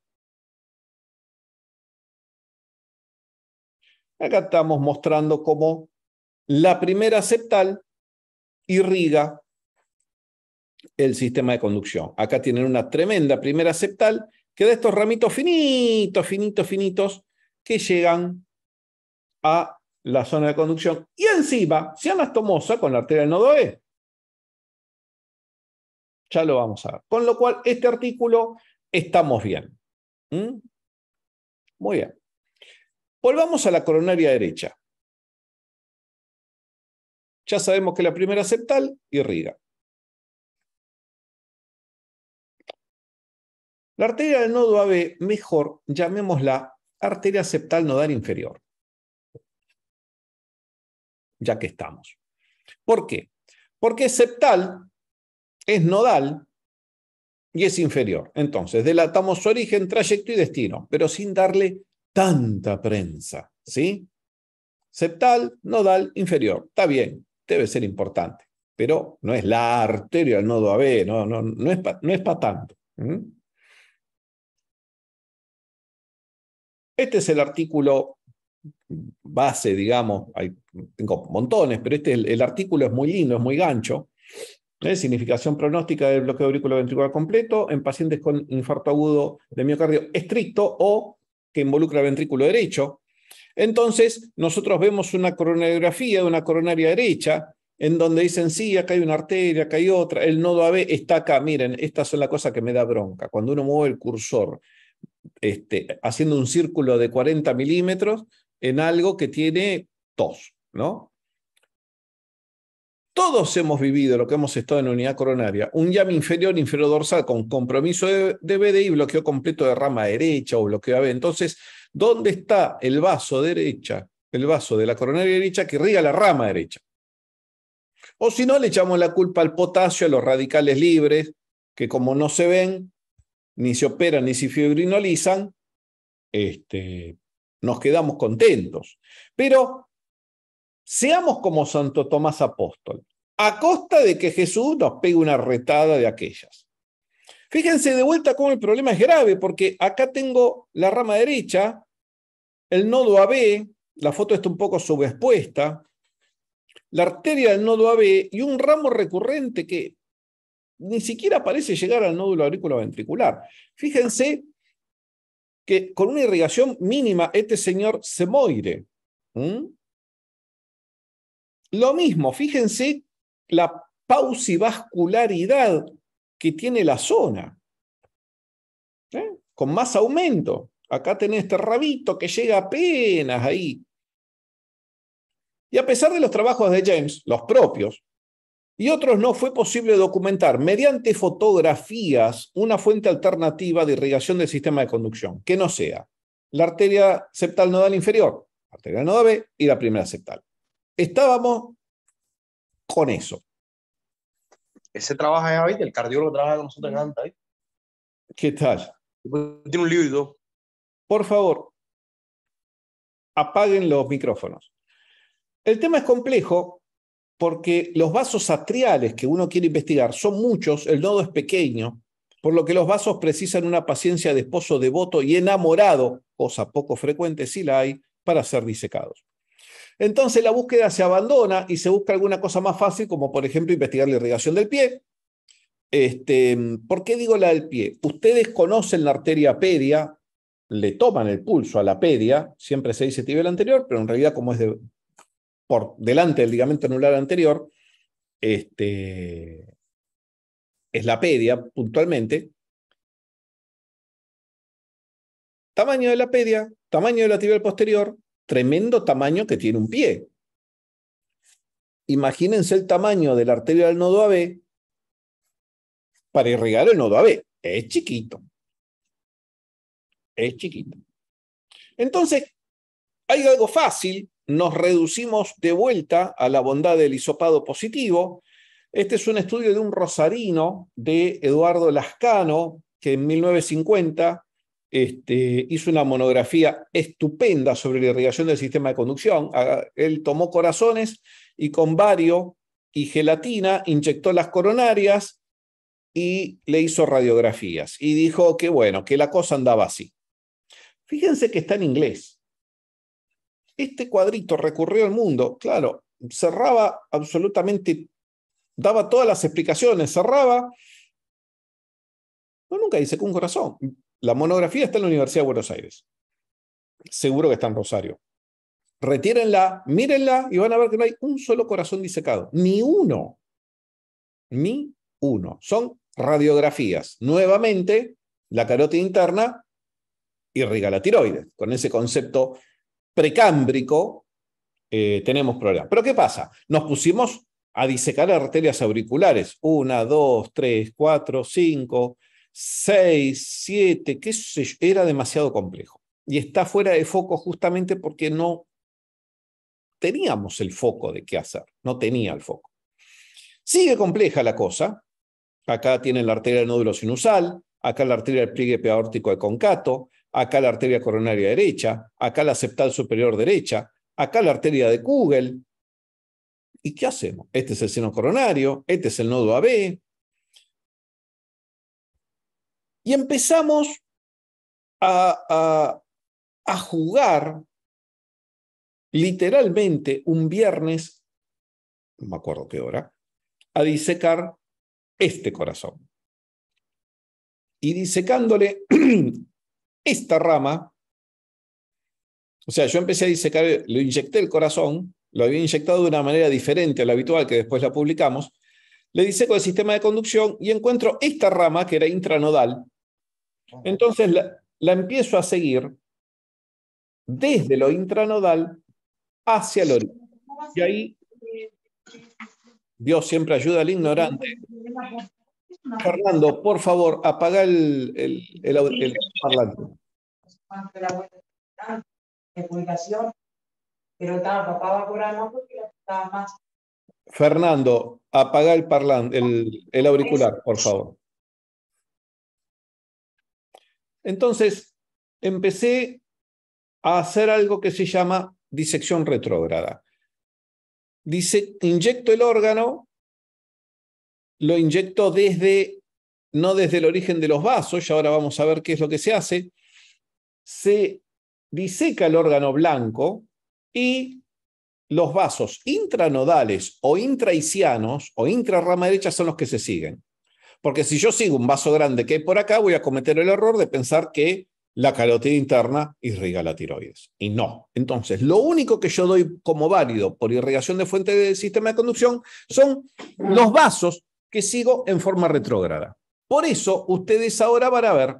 Acá estamos mostrando cómo la primera septal irriga el sistema de conducción. Acá tienen una tremenda primera septal que de estos ramitos finitos, finitos, finitos, que llegan a la zona de conducción. Y encima se anastomosa con la arteria del nodo E. Ya lo vamos a ver. Con lo cual, este artículo estamos bien. ¿Mm? Muy bien. Volvamos a la coronaria derecha. Ya sabemos que la primera septal irriga. La arteria del nodo AB, mejor llamémosla arteria septal nodal inferior. Ya que estamos. ¿Por qué? Porque septal es nodal y es inferior. Entonces, delatamos su origen, trayecto y destino, pero sin darle tanta prensa, ¿sí? Septal, nodal, inferior. Está bien, debe ser importante, pero no es la arteria el nodo AB, no, no, no es para tanto. Este es el artículo base, digamos, tengo montones, pero este el, artículo es muy lindo, es muy gancho. ¿eh? Significación pronóstica del bloqueo aurículo ventricular completo en pacientes con infarto agudo de miocardio estricto o que involucra el ventrículo derecho. Entonces, nosotros vemos una coronariografía de una coronaria derecha, en donde dicen, sí, acá hay una arteria, acá hay otra, el nodo AB está acá, miren, estas son las cosas que me da bronca. Cuando uno mueve el cursor este, haciendo un círculo de 40 milímetros en algo que tiene tos, ¿no? Todos hemos vivido lo que hemos estado en la unidad coronaria, un llama inferior, inferior dorsal con compromiso de, BDI, bloqueo completo de rama derecha o bloqueo AB. Entonces, ¿dónde está el vaso derecha, el vaso de la coronaria derecha que riega la rama derecha? O si no, le echamos la culpa al potasio, a los radicales libres, que como no se ven, ni se operan, ni se fibrinolizan, este, nos quedamos contentos. Pero Seamos como Santo Tomás Apóstol, a costa de que Jesús nos pegue una retada de aquellas. Fíjense de vuelta cómo el problema es grave, porque acá tengo la rama derecha, el nodo AB, la foto está un poco subexpuesta, la arteria del nodo AB y un ramo recurrente que ni siquiera parece llegar al nódulo aurículo ventricular. Fíjense que con una irrigación mínima este señor se moire. Lo mismo, fíjense la pausivascularidad que tiene la zona, ¿eh? con más aumento. Acá tenés este rabito que llega apenas ahí. Y a pesar de los trabajos de James, los propios, y otros no fue posible documentar mediante fotografías una fuente alternativa de irrigación del sistema de conducción, que no sea la arteria septal nodal inferior, arteria nodal B y la primera septal. Estábamos con eso. Ese trabaja en David, el cardiólogo trabaja con nosotros en ahí. ¿Qué tal? Tiene un lío Por favor, apaguen los micrófonos. El tema es complejo porque los vasos atriales que uno quiere investigar son muchos, el nodo es pequeño, por lo que los vasos precisan una paciencia de esposo devoto y enamorado, cosa poco frecuente si la hay, para ser disecados. Entonces la búsqueda se abandona y se busca alguna cosa más fácil, como por ejemplo investigar la irrigación del pie. Este, ¿Por qué digo la del pie? Ustedes conocen la arteria pedia, le toman el pulso a la pedia, siempre se dice tibial anterior, pero en realidad como es por delante del ligamento anular anterior, este, es la pedia puntualmente. Tamaño de la pedia, tamaño de la tibial posterior, tremendo tamaño que tiene un pie. Imagínense el tamaño de la arteria del nodo AB para irrigar el nodo AB. Es chiquito. Es chiquito. Entonces, hay algo fácil. Nos reducimos de vuelta a la bondad del isopado positivo. Este es un estudio de un rosarino de Eduardo Lascano, que en 1950 este, hizo una monografía estupenda sobre la irrigación del sistema de conducción. Él tomó corazones y con vario y gelatina inyectó las coronarias y le hizo radiografías y dijo que bueno, que la cosa andaba así. Fíjense que está en inglés. Este cuadrito recurrió al mundo, claro, cerraba absolutamente, daba todas las explicaciones, cerraba. No, nunca dice con un corazón. La monografía está en la Universidad de Buenos Aires. Seguro que está en Rosario. Retírenla, mírenla y van a ver que no hay un solo corazón disecado. Ni uno. Ni uno. Son radiografías. Nuevamente, la carótida interna irriga la tiroides. Con ese concepto precámbrico eh, tenemos problemas. Pero ¿qué pasa? Nos pusimos a disecar arterias auriculares. Una, dos, tres, cuatro, cinco. 6, 7, que era demasiado complejo. Y está fuera de foco justamente porque no teníamos el foco de qué hacer, no tenía el foco. Sigue compleja la cosa. Acá tiene la arteria del nódulo sinusal, acá la arteria del pliegue aórtico de concato, acá la arteria coronaria derecha, acá la septal superior derecha, acá la arteria de Kugel. ¿Y qué hacemos? Este es el seno coronario, este es el nodo AB, y empezamos a, jugar literalmente un viernes, no me acuerdo qué hora, a disecar este corazón. Y disecándole esta rama, o sea, yo empecé a disecar, lo inyecté el corazón, lo había inyectado de una manera diferente a la habitual, que después la publicamos, le diseco el sistema de conducción y encuentro esta rama que era intranodal, entonces la, empiezo a seguir desde lo intranodal hacia el origen. Y ahí Dios siempre ayuda al ignorante. Fernando, por favor, apaga el, el, el, parlante. Fernando, apaga el, parlante, el auricular, por favor. Entonces, empecé a hacer algo que se llama disección retrógrada. Dice, inyecto el órgano, lo inyecto desde, no desde el origen de los vasos, y ahora vamos a ver qué es lo que se hace, se diseca el órgano blanco y los vasos intranodales o intraicianos o intrarrama derecha son los que se siguen. Porque si yo sigo un vaso grande que hay por acá, voy a cometer el error de pensar que la carotida interna irriga la tiroides. Y no. Entonces, lo único que yo doy como válido por irrigación de fuente del sistema de conducción son los vasos que sigo en forma retrógrada. Por eso, ustedes ahora van a ver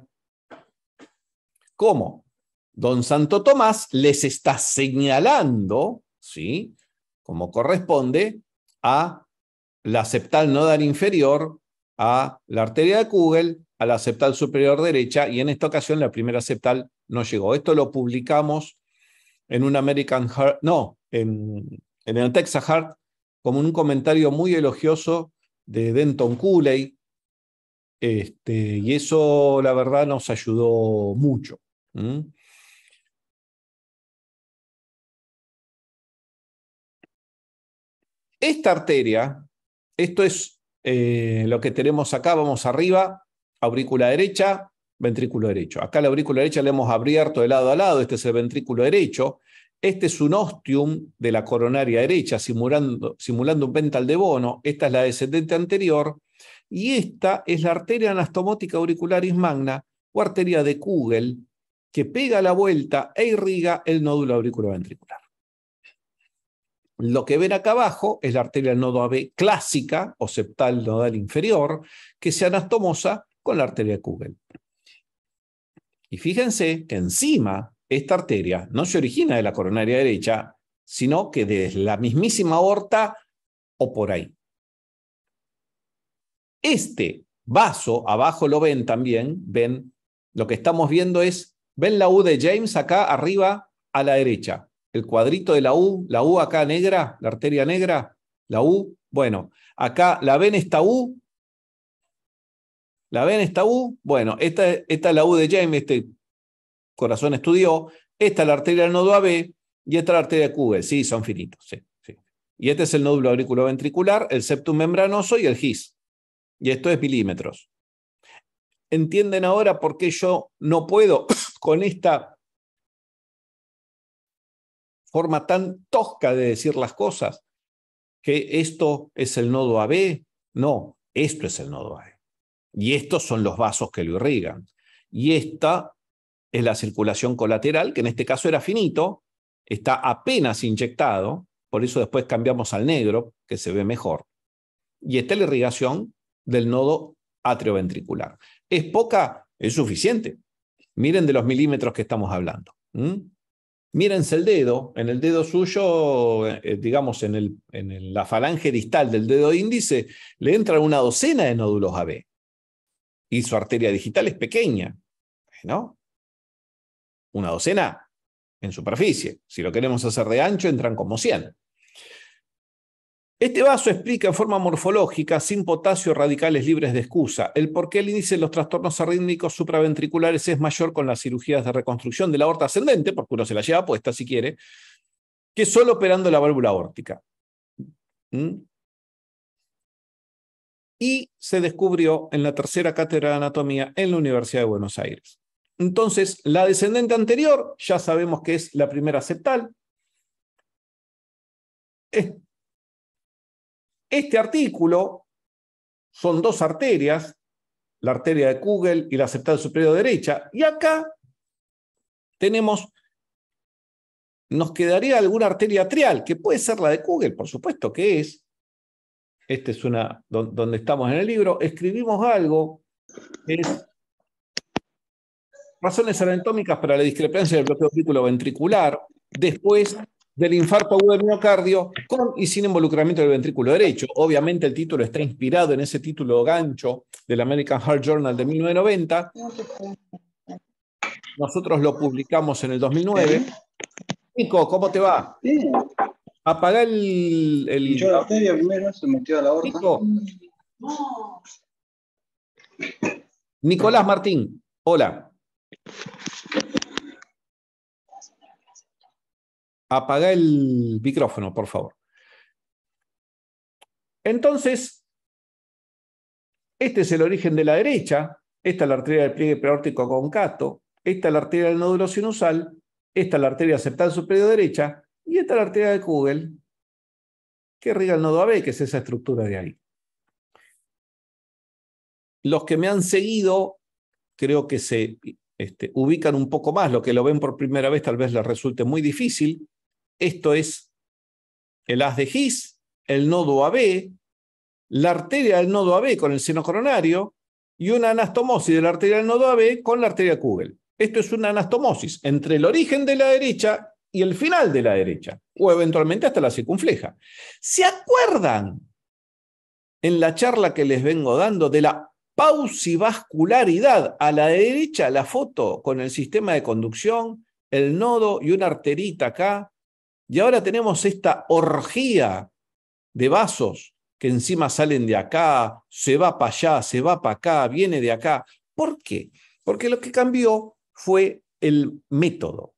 cómo don Santo Tomás les está señalando, ¿sí? Como corresponde a la septal nodal inferior a la arteria de Kugel, a la septal superior derecha, y en esta ocasión la primera septal no llegó. Esto lo publicamos en un American Heart, no, en, el Texas Heart, como un comentario muy elogioso de Denton Cooley, este, y eso la verdad nos ayudó mucho. Esta arteria, esto es eh, lo que tenemos acá, vamos arriba, aurícula derecha, ventrículo derecho. Acá la aurícula derecha la hemos abierto de lado a lado, este es el ventrículo derecho. Este es un ostium de la coronaria derecha, simulando, simulando un pental de bono. Esta es la descendente anterior. Y esta es la arteria anastomótica auricularis magna o arteria de Kugel, que pega la vuelta e irriga el nódulo auriculoventricular. Lo que ven acá abajo es la arteria nodo AB clásica o septal nodal inferior, que se anastomosa con la arteria Kugel. Y fíjense que encima esta arteria no se origina de la coronaria derecha, sino que de la mismísima aorta o por ahí. Este vaso, abajo lo ven también, ven, lo que estamos viendo es, ven la U de James acá arriba a la derecha el cuadrito de la U, la U acá negra, la arteria negra, la U, bueno, acá la ven esta U, la ven esta U, bueno, esta, esta es la U de James, este corazón estudió, esta es la arteria del nodo AB y esta es la arteria Q. sí, son finitos, sí, sí. Y este es el nódulo auriculoventricular, el septum membranoso y el GIS. Y esto es milímetros. ¿Entienden ahora por qué yo no puedo con esta forma tan tosca de decir las cosas, que esto es el nodo AB. No, esto es el nodo AB. E. Y estos son los vasos que lo irrigan. Y esta es la circulación colateral, que en este caso era finito, está apenas inyectado, por eso después cambiamos al negro, que se ve mejor. Y está la irrigación del nodo atrioventricular. ¿Es poca? Es suficiente. Miren de los milímetros que estamos hablando mírense el dedo, en el dedo suyo, eh, digamos en, el, en la falange distal del dedo índice, le entran una docena de nódulos AB. Y su arteria digital es pequeña, ¿no? Una docena en superficie. Si lo queremos hacer de ancho, entran como 100. Este vaso explica en forma morfológica, sin potasio, radicales libres de excusa, el por qué el índice de los trastornos arrítmicos supraventriculares es mayor con las cirugías de reconstrucción de la aorta ascendente, porque uno se la lleva puesta si quiere, que solo operando la válvula aórtica. ¿Mm? Y se descubrió en la tercera cátedra de anatomía en la Universidad de Buenos Aires. Entonces, la descendente anterior ya sabemos que es la primera septal. Este artículo son dos arterias, la arteria de Kugel y la septal superior derecha. Y acá tenemos, nos quedaría alguna arteria atrial, que puede ser la de Kugel, por supuesto que es. Este es una, donde estamos en el libro, escribimos algo, es razones anatómicas para la discrepancia del bloqueo ventricular. Después del infarto agudo de miocardio con y sin involucramiento del ventrículo derecho. Obviamente el título está inspirado en ese título gancho del American Heart Journal de 1990. Nosotros lo publicamos en el 2009. Nico, ¿cómo te va? apaga el... Nicolás Martín, hola. Apaga el micrófono, por favor. Entonces, este es el origen de la derecha, esta es la arteria del pliegue preórtico concato, esta es la arteria del nódulo sinusal, esta es la arteria septal superior derecha y esta es la arteria de Kugel que riega el nodo AB, que es esa estructura de ahí. Los que me han seguido creo que se este, ubican un poco más, lo que lo ven por primera vez tal vez les resulte muy difícil, esto es el haz de Gis, el nodo AB, la arteria del nodo AB con el seno coronario y una anastomosis de la arteria del nodo AB con la arteria Kugel. Esto es una anastomosis entre el origen de la derecha y el final de la derecha, o eventualmente hasta la circunfleja. ¿Se acuerdan en la charla que les vengo dando de la pausivascularidad? A la derecha la foto con el sistema de conducción, el nodo y una arterita acá, y ahora tenemos esta orgía de vasos que encima salen de acá, se va para allá, se va para acá, viene de acá. ¿Por qué? Porque lo que cambió fue el método.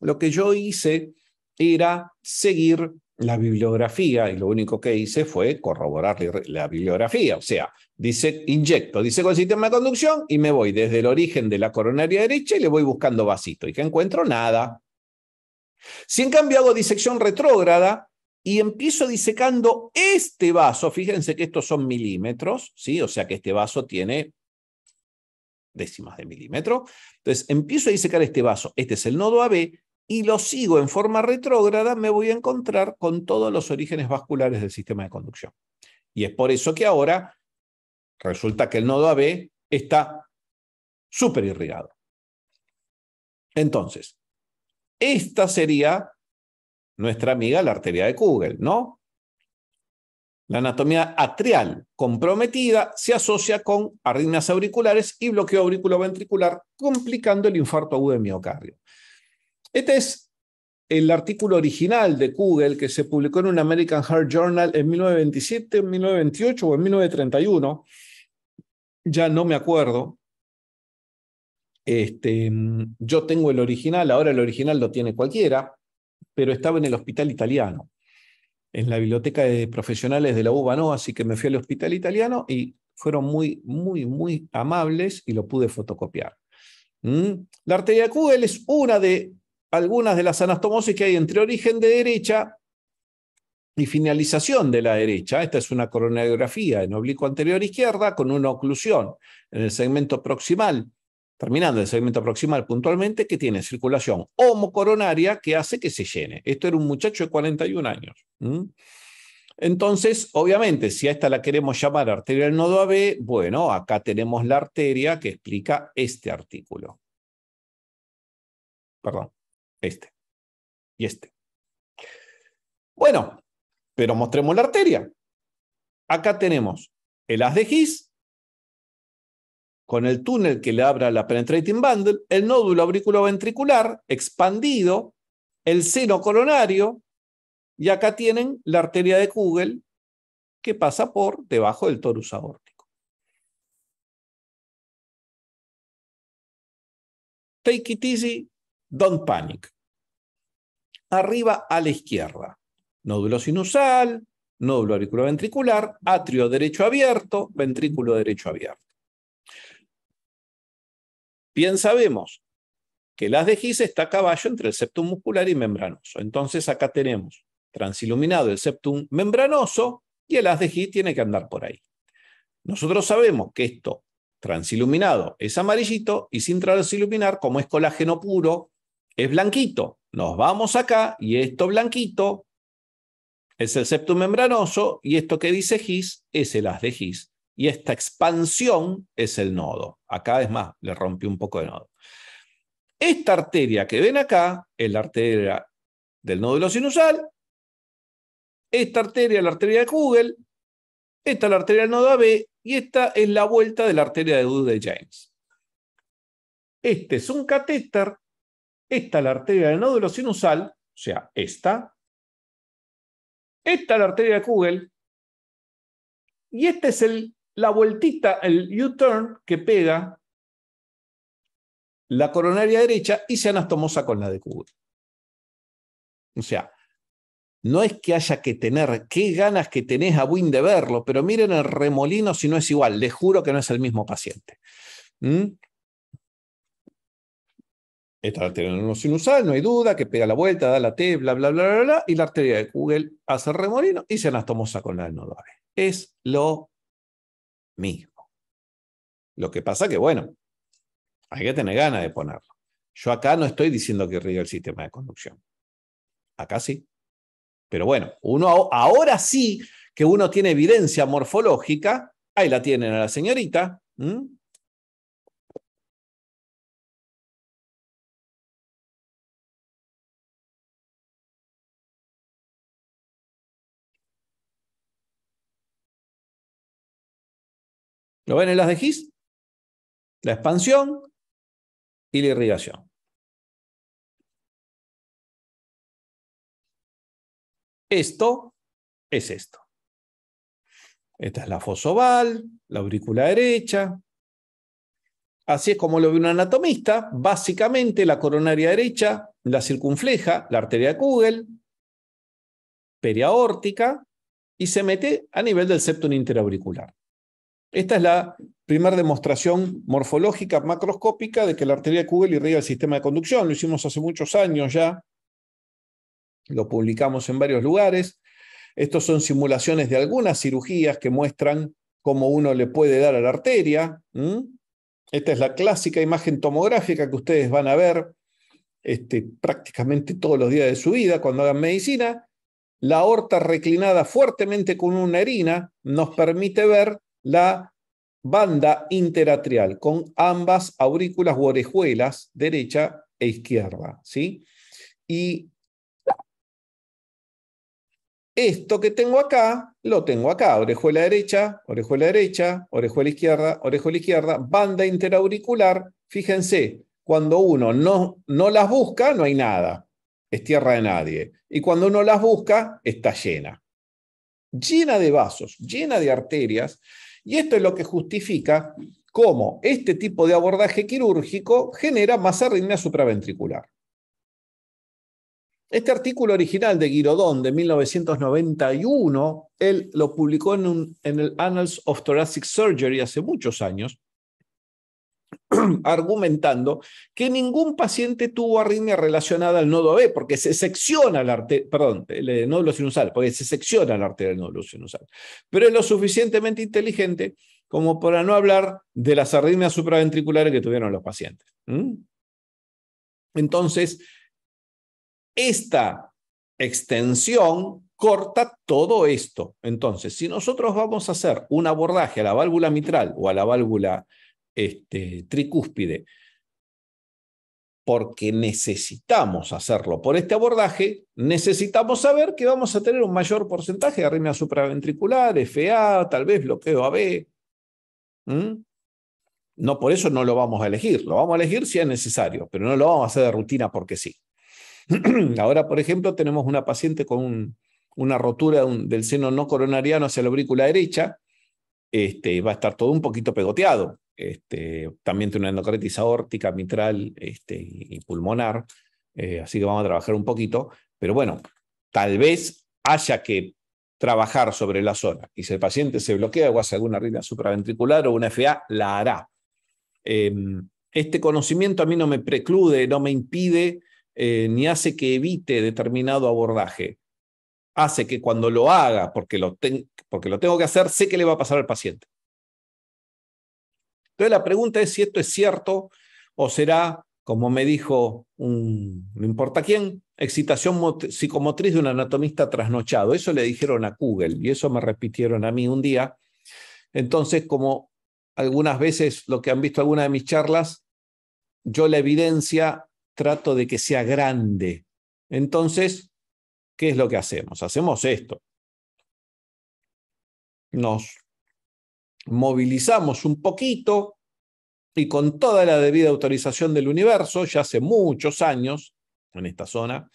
Lo que yo hice era seguir la bibliografía y lo único que hice fue corroborar la bibliografía. O sea, dice, inyecto, dice con el sistema de conducción y me voy desde el origen de la coronaria derecha y le voy buscando vasito. ¿Y que encuentro? Nada. Si en cambio hago disección retrógrada y empiezo disecando este vaso, fíjense que estos son milímetros, ¿sí? o sea que este vaso tiene décimas de milímetro. Entonces empiezo a disecar este vaso, este es el nodo AB, y lo sigo en forma retrógrada, me voy a encontrar con todos los orígenes vasculares del sistema de conducción. Y es por eso que ahora resulta que el nodo AB está súper irrigado. Entonces, esta sería nuestra amiga la arteria de Kugel, ¿no? La anatomía atrial comprometida se asocia con arritmias auriculares y bloqueo auriculoventricular, complicando el infarto agudo de miocardio. Este es el artículo original de Kugel que se publicó en un American Heart Journal en 1927, 1928 o en 1931, ya no me acuerdo, este, mm, yo tengo el original, ahora el original lo tiene cualquiera, pero estaba en el hospital italiano, en la biblioteca de profesionales de la UBA, así que me fui al hospital italiano y fueron muy, muy, muy amables y lo pude fotocopiar. Mm, la arteria es una de algunas de las anastomosis que hay entre origen de derecha y finalización de la derecha. Esta es una coronografía en oblicuo anterior izquierda con una oclusión en el segmento proximal terminando el segmento proximal puntualmente, que tiene circulación homocoronaria que hace que se llene. Esto era un muchacho de 41 años. Entonces, obviamente, si a esta la queremos llamar arteria del nodo AB, bueno, acá tenemos la arteria que explica este artículo. Perdón, este y este. Bueno, pero mostremos la arteria. Acá tenemos el AS de con el túnel que le abra la penetrating bundle, el nódulo auriculoventricular expandido, el seno coronario, y acá tienen la arteria de Kugel que pasa por debajo del torus aórtico. Take it easy, don't panic. Arriba a la izquierda, nódulo sinusal, nódulo auriculoventricular, atrio derecho abierto, ventrículo derecho abierto. Bien sabemos que el haz de His está a caballo entre el septum muscular y membranoso. Entonces acá tenemos transiluminado el septum membranoso y el as de His tiene que andar por ahí. Nosotros sabemos que esto transiluminado es amarillito y sin transiluminar, como es colágeno puro, es blanquito. Nos vamos acá y esto blanquito es el septum membranoso y esto que dice His es el as de His y esta expansión es el nodo. Acá es más, le rompí un poco de nodo. Esta arteria que ven acá es la arteria del nódulo sinusal, esta arteria es la arteria de Kugel, esta es la arteria del nodo AB y esta es la vuelta de la arteria de Dude de James. Este es un catéter, esta es la arteria del nódulo sinusal, o sea, esta, esta es la arteria de Kugel, y este es el la vueltita, el U-turn que pega la coronaria derecha y se anastomosa con la de Google. O sea, no es que haya que tener, qué ganas que tenés a Win de verlo, pero miren el remolino si no es igual, les juro que no es el mismo paciente. ¿Mm? Esta arteria no sinusal, no hay duda, que pega la vuelta, da la T, bla, bla, bla, bla, y la arteria de Google hace remolino y se anastomosa con la del nodo Es lo mismo. Lo que pasa que, bueno, hay que tener ganas de ponerlo. Yo acá no estoy diciendo que ríe el sistema de conducción. Acá sí. Pero bueno, uno ahora sí que uno tiene evidencia morfológica, ahí la tienen a la señorita, Lo ven en las de GIS, la expansión y la irrigación. Esto es esto. Esta es la fosoval, la aurícula derecha. Así es como lo ve un anatomista, básicamente la coronaria derecha, la circunfleja, la arteria de Kugel, periaórtica, y se mete a nivel del septum interauricular. Esta es la primera demostración morfológica macroscópica de que la arteria de Kugel irriga el sistema de conducción. Lo hicimos hace muchos años ya, lo publicamos en varios lugares. Estos son simulaciones de algunas cirugías que muestran cómo uno le puede dar a la arteria. Esta es la clásica imagen tomográfica que ustedes van a ver este, prácticamente todos los días de su vida cuando hagan medicina. La aorta reclinada fuertemente con una herina nos permite ver la banda interatrial con ambas aurículas u orejuelas, derecha e izquierda, ¿sí? Y esto que tengo acá, lo tengo acá, orejuela derecha, orejuela derecha, orejuela izquierda, orejuela izquierda, banda interauricular, fíjense, cuando uno no, no las busca, no hay nada, es tierra de nadie. Y cuando uno las busca, está llena. Llena de vasos, llena de arterias, y esto es lo que justifica cómo este tipo de abordaje quirúrgico genera masa arritmia supraventricular. Este artículo original de Girodón de 1991, él lo publicó en, en el Annals of Thoracic Surgery hace muchos años, argumentando que ningún paciente tuvo arritmia relacionada al nodo B, porque se secciona la arteria, perdón, el eh, sinusal, porque se secciona la arteria del nódulo sinusal. Pero es lo suficientemente inteligente como para no hablar de las arritmias supraventriculares que tuvieron los pacientes. Entonces, esta extensión corta todo esto. Entonces, si nosotros vamos a hacer un abordaje a la válvula mitral o a la válvula este, tricúspide, porque necesitamos hacerlo por este abordaje, necesitamos saber que vamos a tener un mayor porcentaje de arritmia supraventricular, FA, tal vez bloqueo AB. No por eso no lo vamos a elegir, lo vamos a elegir si es necesario, pero no lo vamos a hacer de rutina porque sí. Ahora, por ejemplo, tenemos una paciente con una rotura del seno no coronariano hacia la aurícula derecha, este, va a estar todo un poquito pegoteado este, también tiene una endocarditis aórtica, mitral este, y pulmonar, eh, así que vamos a trabajar un poquito, pero bueno, tal vez haya que trabajar sobre la zona y si el paciente se bloquea o hace alguna arritmia supraventricular o una FA, la hará. Em, este conocimiento a mí no me preclude, no me impide, eh, ni hace que evite determinado abordaje. Hace que cuando lo haga, porque lo, porque lo tengo que hacer, sé que le va a pasar al paciente. Entonces la pregunta es si esto es cierto o será, como me dijo un, no importa quién, excitación psicomotriz de un anatomista trasnochado. Eso le dijeron a Kugel y eso me repitieron a mí un día. Entonces, como algunas veces lo que han visto alguna de mis charlas, yo la evidencia trato de que sea grande. Entonces, ¿qué es lo que hacemos? Hacemos esto. Nos movilizamos un poquito y con toda la debida autorización del universo, ya hace muchos años, en esta zona,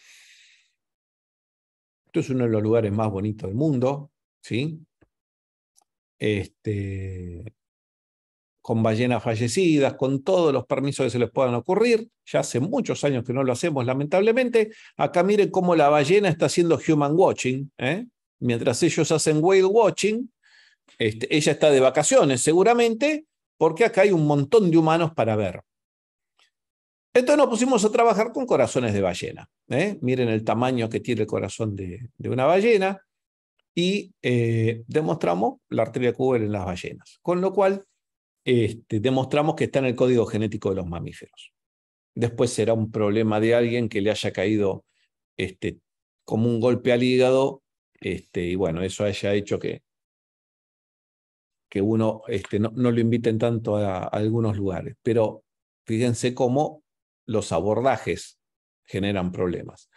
esto es uno de los lugares más bonitos del mundo, ¿sí? Este, con ballenas fallecidas, con todos los permisos que se les puedan ocurrir. Ya hace muchos años que no lo hacemos, lamentablemente. Acá miren cómo la ballena está haciendo human watching. ¿eh? Mientras ellos hacen whale watching, este, ella está de vacaciones seguramente, porque acá hay un montón de humanos para ver. Entonces nos pusimos a trabajar con corazones de ballena. ¿eh? Miren el tamaño que tiene el corazón de, una ballena y eh, demostramos la arteria Kuber en las ballenas, con lo cual este, demostramos que está en el código genético de los mamíferos. Después será un problema de alguien que le haya caído este, como un golpe al hígado este, y bueno, eso haya hecho que que uno este, no, lo inviten tanto a, algunos lugares. Pero fíjense cómo los abordajes generan problemas.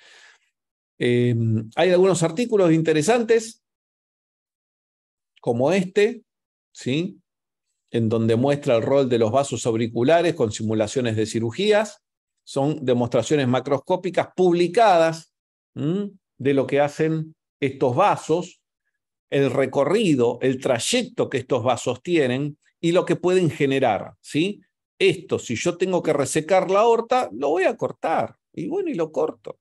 Em, hay algunos artículos interesantes, como este, ¿sí? en donde muestra el rol de los vasos auriculares con simulaciones de cirugías. Son demostraciones macroscópicas publicadas de lo que hacen estos vasos el recorrido, el trayecto que estos vasos tienen y lo que pueden generar, ¿sí? Esto, si yo tengo que resecar la aorta, lo voy a cortar. Y bueno, y lo corto.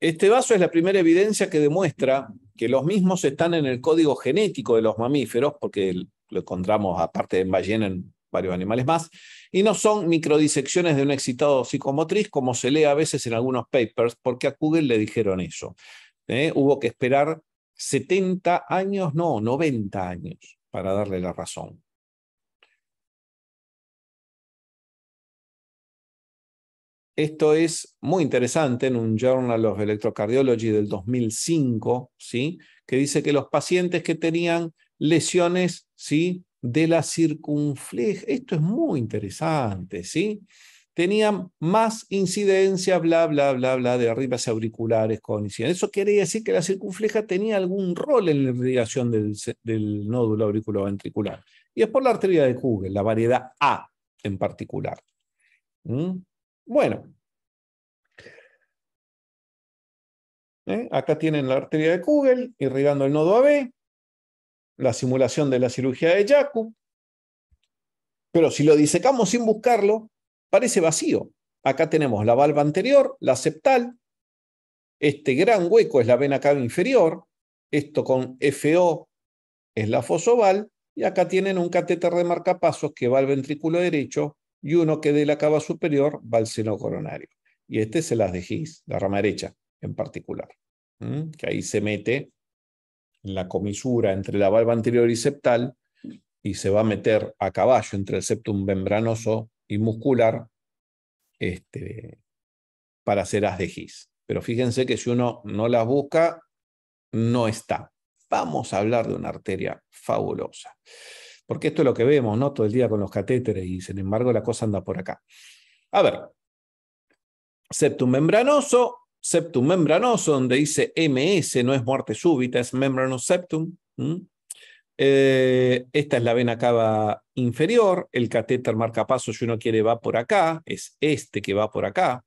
Este vaso es la primera evidencia que demuestra que los mismos están en el código genético de los mamíferos, porque lo encontramos aparte en ballena en varios animales más, y no son microdisecciones de un excitado psicomotriz, como se lee a veces en algunos papers, porque a Google le dijeron eso. ¿eh? Hubo que esperar 70 años, no, 90 años, para darle la razón. Esto es muy interesante en un Journal of Electrocardiology del 2005, ¿sí? que dice que los pacientes que tenían lesiones ¿sí? de la circunfleja. Esto es muy interesante, ¿sí? Tenían más incidencia, bla, bla, bla, bla, de arribas auriculares con incidencia. Eso quiere decir que la circunfleja tenía algún rol en la irrigación del, nódulo auriculoventricular. Y es por la arteria de Kugel, la variedad A en particular. ¿Mm? Bueno. ¿Eh? Acá tienen la arteria de Kugel irrigando el nodo AB la simulación de la cirugía de Jacob, pero si lo disecamos sin buscarlo, parece vacío. Acá tenemos la valva anterior, la septal, este gran hueco es la vena cava inferior, esto con FO es la fosoval, y acá tienen un catéter de marcapasos que va al ventrículo derecho y uno que de la cava superior va al seno coronario. Y este se las dejís, la rama derecha en particular, que ahí se mete en la comisura entre la valva anterior y septal y se va a meter a caballo entre el septum membranoso y muscular este, para hacer as de Gis. Pero fíjense que si uno no las busca, no está. Vamos a hablar de una arteria fabulosa. Porque esto es lo que vemos, ¿no? Todo el día con los catéteres y sin embargo la cosa anda por acá. A ver, septum membranoso, septum membranoso, donde dice MS, no es muerte súbita, es membrano septum. Eh, esta es la vena cava inferior, el catéter marcapaso, si uno quiere, va por acá, es este que va por acá.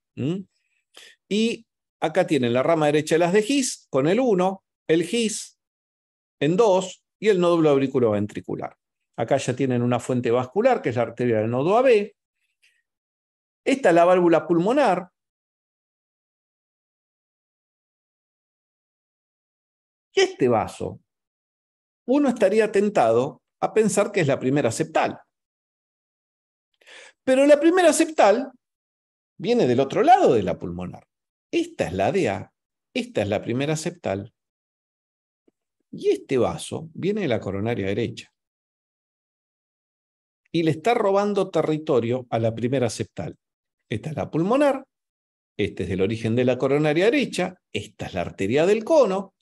Y acá tienen la rama derecha de las de GIS con el 1, el GIS en 2 y el nódulo auriculoventricular. Acá ya tienen una fuente vascular, que es la arteria del nodo AB. Esta es la válvula pulmonar, este vaso, uno estaría tentado a pensar que es la primera septal. Pero la primera septal viene del otro lado de la pulmonar. Esta es la DA, esta es la primera septal. Y este vaso viene de la coronaria derecha. Y le está robando territorio a la primera septal. Esta es la pulmonar, este es el origen de la coronaria derecha, esta es la arteria del cono,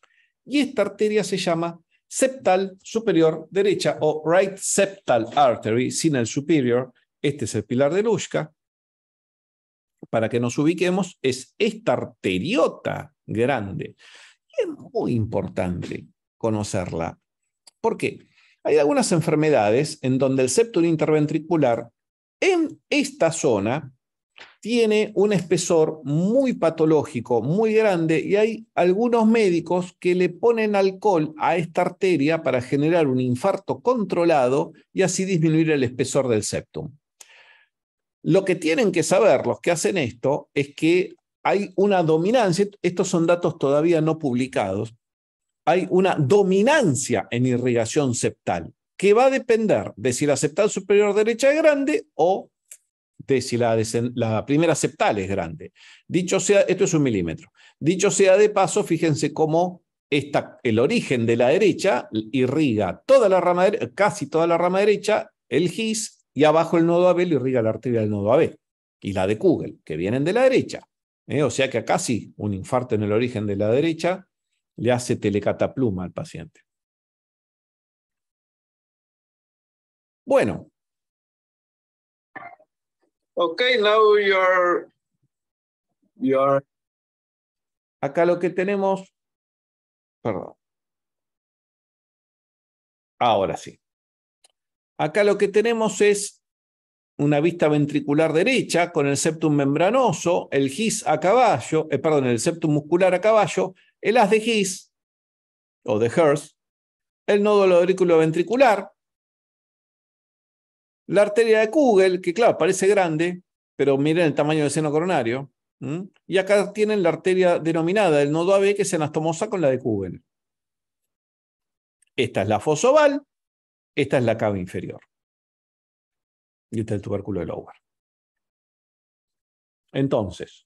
y esta arteria se llama septal superior derecha o right septal artery, sin el superior. Este es el pilar de Lushka. Para que nos ubiquemos, es esta arteriota grande. Y es muy importante conocerla. ¿Por qué? Hay algunas enfermedades en donde el septum interventricular en esta zona tiene un espesor muy patológico, muy grande, y hay algunos médicos que le ponen alcohol a esta arteria para generar un infarto controlado y así disminuir el espesor del septum. Lo que tienen que saber los que hacen esto es que hay una dominancia, estos son datos todavía no publicados, hay una dominancia en irrigación septal que va a depender de si la septal superior derecha es grande o si la, primera septal es grande. Dicho sea, esto es un milímetro. Dicho sea de paso, fíjense cómo está el origen de la derecha irriga toda la rama, casi toda la rama derecha, el GIS, y abajo el nodo AB irriga la arteria del nodo AB y la de Kugel, que vienen de la derecha. ¿eh? O sea que acá sí, un infarto en el origen de la derecha le hace telecatapluma al paciente. Bueno, Okay, now your, your... Acá lo que tenemos, perdón. Ahora sí. Acá lo que tenemos es una vista ventricular derecha con el septum membranoso, el GIS a caballo, eh, perdón, el septum muscular a caballo, el haz de GIS o de HERS, el nódulo ventricular. La arteria de Kugel, que claro, parece grande, pero miren el tamaño del seno coronario. Y acá tienen la arteria denominada el nodo AB, que se anastomosa con la de Kugel. Esta es la fosoval, esta es la cava inferior. Y este es el tubérculo de Lower. Entonces,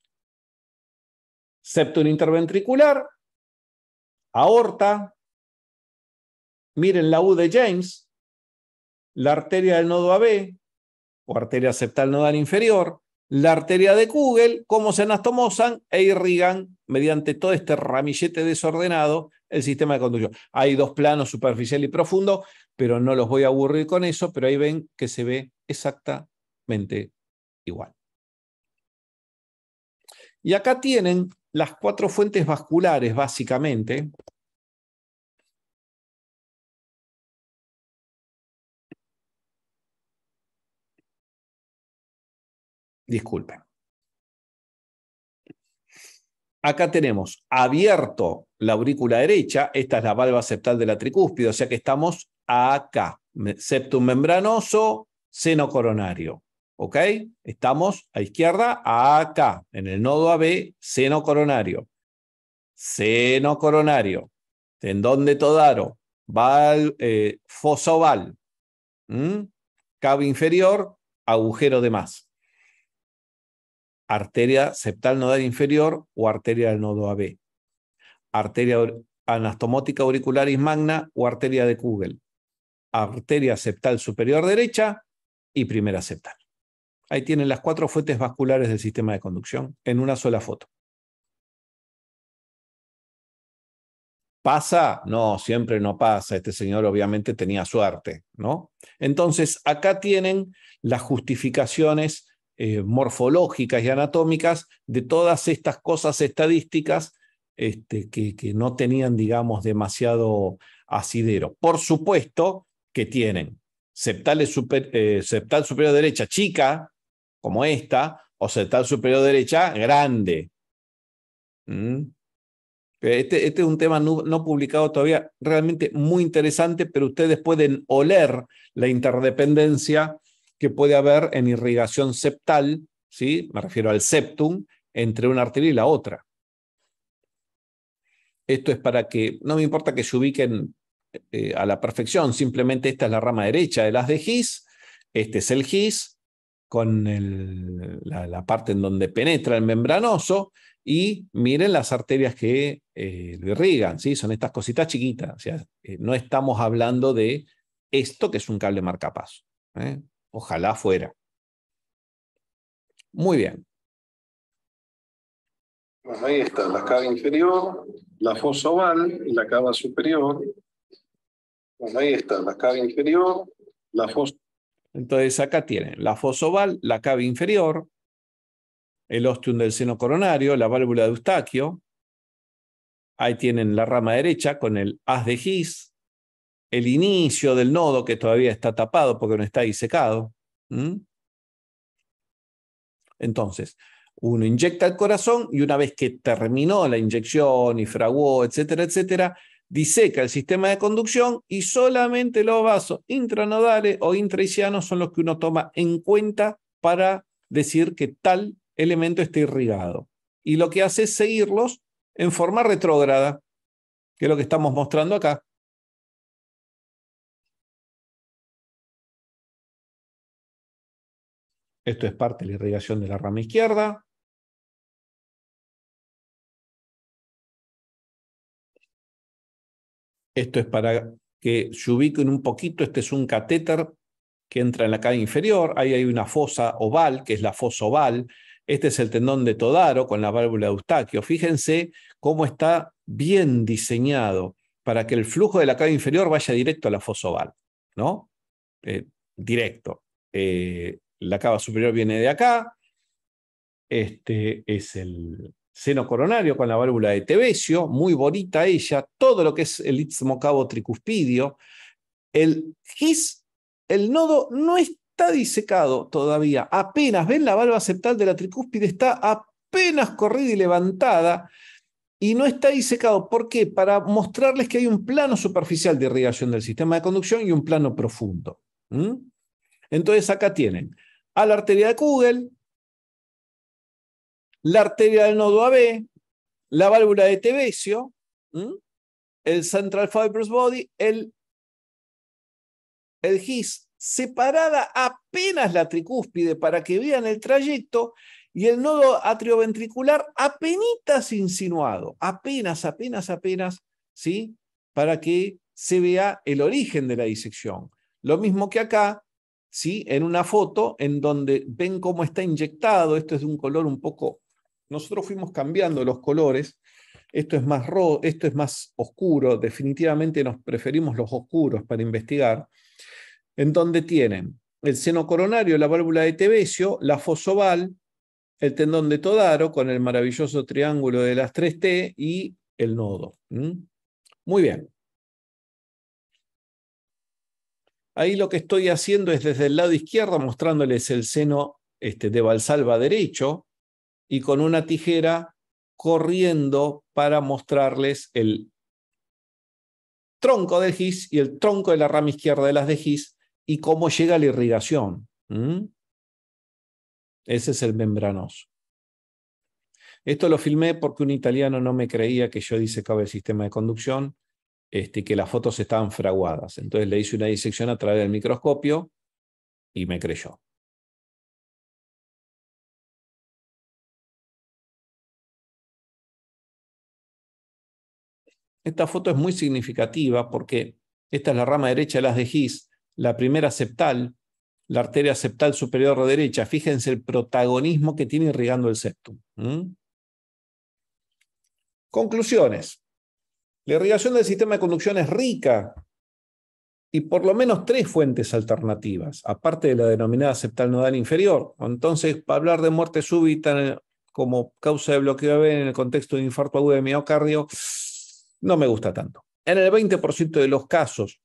septum interventricular, aorta, miren la U de James, la arteria del nodo AB o arteria septal nodal inferior, la arteria de Kugel, cómo se anastomosan e irrigan mediante todo este ramillete desordenado el sistema de conducción. Hay dos planos, superficial y profundo, pero no los voy a aburrir con eso, pero ahí ven que se ve exactamente igual. Y acá tienen las cuatro fuentes vasculares, básicamente, Disculpen. Acá tenemos abierto la aurícula derecha, esta es la valva septal de la tricúspide, o sea que estamos acá, septum membranoso, seno coronario. ¿Ok? Estamos a izquierda, acá, en el nodo AB, seno coronario. Seno coronario, tendón de todaro, val, eh, fosoval, ¿Mm? cabo inferior, agujero de más arteria septal nodal inferior o arteria del nodo AB, arteria anastomótica auricularis magna o arteria de Kugel, arteria septal superior derecha y primera septal. Ahí tienen las cuatro fuentes vasculares del sistema de conducción en una sola foto. ¿Pasa? No, siempre no pasa. Este señor obviamente tenía suerte, ¿no? Entonces, acá tienen las justificaciones eh, morfológicas y anatómicas de todas estas cosas estadísticas este, que, no tenían, digamos, demasiado asidero. Por supuesto que tienen septal, eh, septal superior derecha chica, como esta, o septal superior derecha grande. ¿Mm? Este, este, es un tema no, publicado todavía, realmente muy interesante, pero ustedes pueden oler la interdependencia que puede haber en irrigación septal, ¿sí? me refiero al septum, entre una arteria y la otra. Esto es para que, no me importa que se ubiquen eh, a la perfección, simplemente esta es la rama derecha de las de GIS, este es el GIS, con la, parte en donde penetra el membranoso, y miren las arterias que eh, lo irrigan, ¿sí? son estas cositas chiquitas, o sea, eh, no estamos hablando de esto que es un cable marcapaso. Ojalá fuera. Muy bien. ahí está, la cava inferior, la fosa oval y la cava superior. ahí está, la cava inferior, la fosa. Entonces acá tienen la fosa oval, la cava inferior, el ostium del seno coronario, la válvula de Eustaquio. Ahí tienen la rama derecha con el haz de Gis, el inicio del nodo que todavía está tapado porque no está disecado. Entonces, uno inyecta el corazón y una vez que terminó la inyección y fraguó, etcétera, etcétera, diseca el sistema de conducción y solamente los vasos intranodales o intraicianos son los que uno toma en cuenta para decir que tal elemento está irrigado. Y lo que hace es seguirlos en forma retrógrada, que es lo que estamos mostrando acá. Esto es parte de la irrigación de la rama izquierda. Esto es para que se en un poquito. Este es un catéter que entra en la cara inferior. Ahí hay una fosa oval, que es la fosa oval. Este es el tendón de Todaro con la válvula de Eustaquio. Fíjense cómo está bien diseñado para que el flujo de la cara inferior vaya directo a la fosa oval, ¿no? Eh, directo. Eh, la cava superior viene de acá, este es el seno coronario con la válvula de Tevesio, muy bonita ella, todo lo que es el istmo cavo tricuspidio, el gis, el nodo no está disecado todavía, apenas ven la válvula septal de la tricúspide está apenas corrida y levantada y no está disecado, ¿por qué? Para mostrarles que hay un plano superficial de irrigación del sistema de conducción y un plano profundo. ¿Mm? Entonces acá tienen a la arteria de Kugel, la arteria del nodo AB, la válvula de Tevesio, el central fibrous body, el, el GIS, separada apenas la tricúspide para que vean el trayecto y el nodo atrioventricular apenas insinuado, apenas, apenas, apenas, ¿sí? Para que se vea el origen de la disección. Lo mismo que acá, en una foto en donde ven cómo está inyectado, esto es de un color un poco, nosotros fuimos cambiando los colores, esto es más, rojo. esto es más oscuro, definitivamente nos preferimos los oscuros para investigar, en donde tienen el seno coronario, la válvula de Tevesio, la fosoval, el tendón de Todaro con el maravilloso triángulo de las 3T y el nodo. Muy bien. Ahí lo que estoy haciendo es desde el lado izquierdo mostrándoles el seno este, de Valsalva derecho y con una tijera corriendo para mostrarles el tronco del GIS y el tronco de la rama izquierda de las de GIS y cómo llega la irrigación. Ese es el membranoso. Esto lo filmé porque un italiano no me creía que yo disecaba el sistema de conducción este, que las fotos estaban fraguadas. Entonces le hice una disección a través del microscopio y me creyó. Esta foto es muy significativa porque esta es la rama derecha de las de Gis, la primera septal, la arteria septal superior derecha. Fíjense el protagonismo que tiene irrigando el septum. Conclusiones. La irrigación del sistema de conducción es rica y por lo menos tres fuentes alternativas, aparte de la denominada septal nodal inferior. Entonces, para hablar de muerte súbita como causa de bloqueo AV en el contexto de infarto agudo de miocardio, no me gusta tanto. En el 20% de los casos,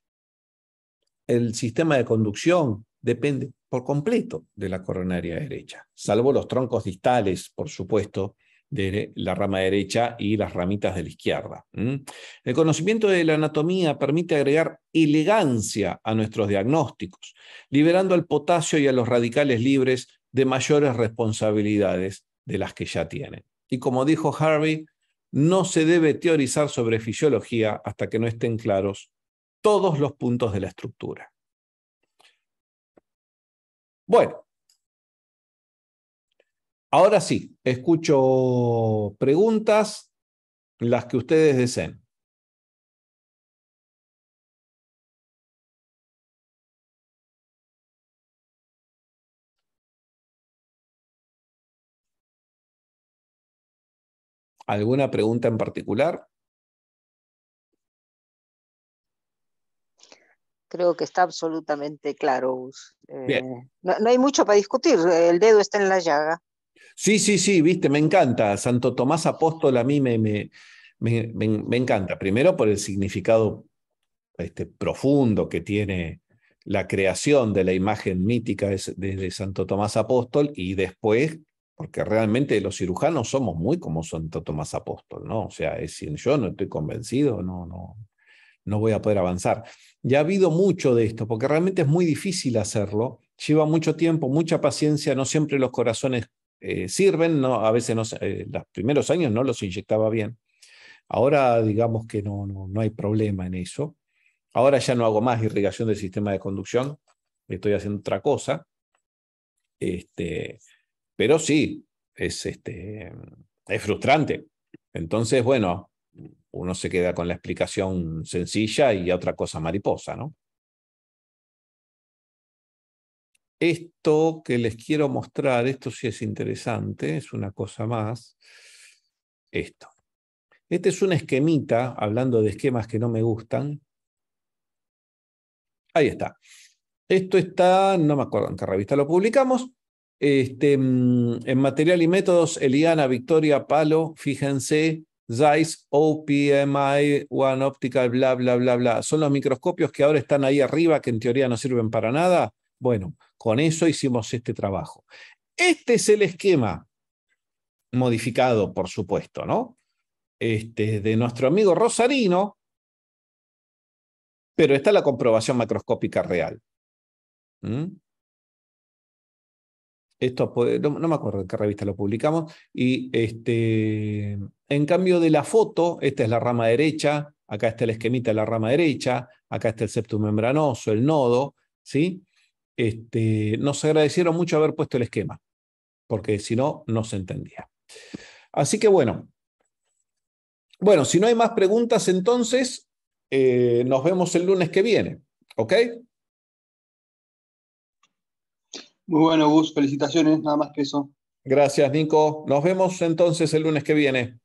el sistema de conducción depende por completo de la coronaria derecha, salvo los troncos distales, por supuesto, de la rama derecha y las ramitas de la izquierda. El conocimiento de la anatomía permite agregar elegancia a nuestros diagnósticos, liberando al potasio y a los radicales libres de mayores responsabilidades de las que ya tienen. Y como dijo Harvey, no se debe teorizar sobre fisiología hasta que no estén claros todos los puntos de la estructura. Bueno, Ahora sí, escucho preguntas, las que ustedes deseen. ¿Alguna pregunta en particular? Creo que está absolutamente claro, eh, no, hay mucho para discutir, el dedo está en la llaga. Sí, sí, sí, viste, me encanta. Santo Tomás Apóstol a mí me, me, me, encanta. Primero por el significado este, profundo que tiene la creación de la imagen mítica de, Santo Tomás Apóstol y después porque realmente los cirujanos somos muy como Santo Tomás Apóstol, ¿no? O sea, es decir, yo no estoy convencido, no, no, no voy a poder avanzar. Ya ha habido mucho de esto, porque realmente es muy difícil hacerlo, lleva mucho tiempo, mucha paciencia, no siempre los corazones eh, sirven, ¿no? a veces eh, los primeros años no los inyectaba bien. Ahora digamos que no, no, hay problema en eso. Ahora ya no hago más irrigación del sistema de conducción, estoy haciendo otra cosa. Este, pero sí, es, este, es frustrante. Entonces, bueno, uno se queda con la explicación sencilla y otra cosa mariposa, ¿no? Esto que les quiero mostrar, esto sí es interesante, es una cosa más. Esto. Este es un esquemita, hablando de esquemas que no me gustan. Ahí está. Esto está, no me acuerdo en qué revista lo publicamos. Este, mm, en material y métodos, Eliana, Victoria, Palo, fíjense, Zeiss, OPMI, One Optical, bla, bla, bla, bla. Son los microscopios que ahora están ahí arriba, que en teoría no sirven para nada, bueno, con eso hicimos este trabajo. Este es el esquema modificado, por supuesto, ¿no? Este, de nuestro amigo Rosarino, pero está la comprobación macroscópica real. ¿Mm? Esto no, no, me acuerdo en qué revista lo publicamos. Y este, en cambio de la foto, esta es la rama derecha, acá está el esquemita de la rama derecha, acá está el septum membranoso, el nodo, ¿sí? Este, nos agradecieron mucho haber puesto el esquema, porque si no, no se entendía. Así que bueno, bueno, si no hay más preguntas, entonces eh, nos vemos el lunes que viene, ¿ok? Muy bueno, Gus, felicitaciones, nada más que eso. Gracias, Nico. Nos vemos entonces el lunes que viene.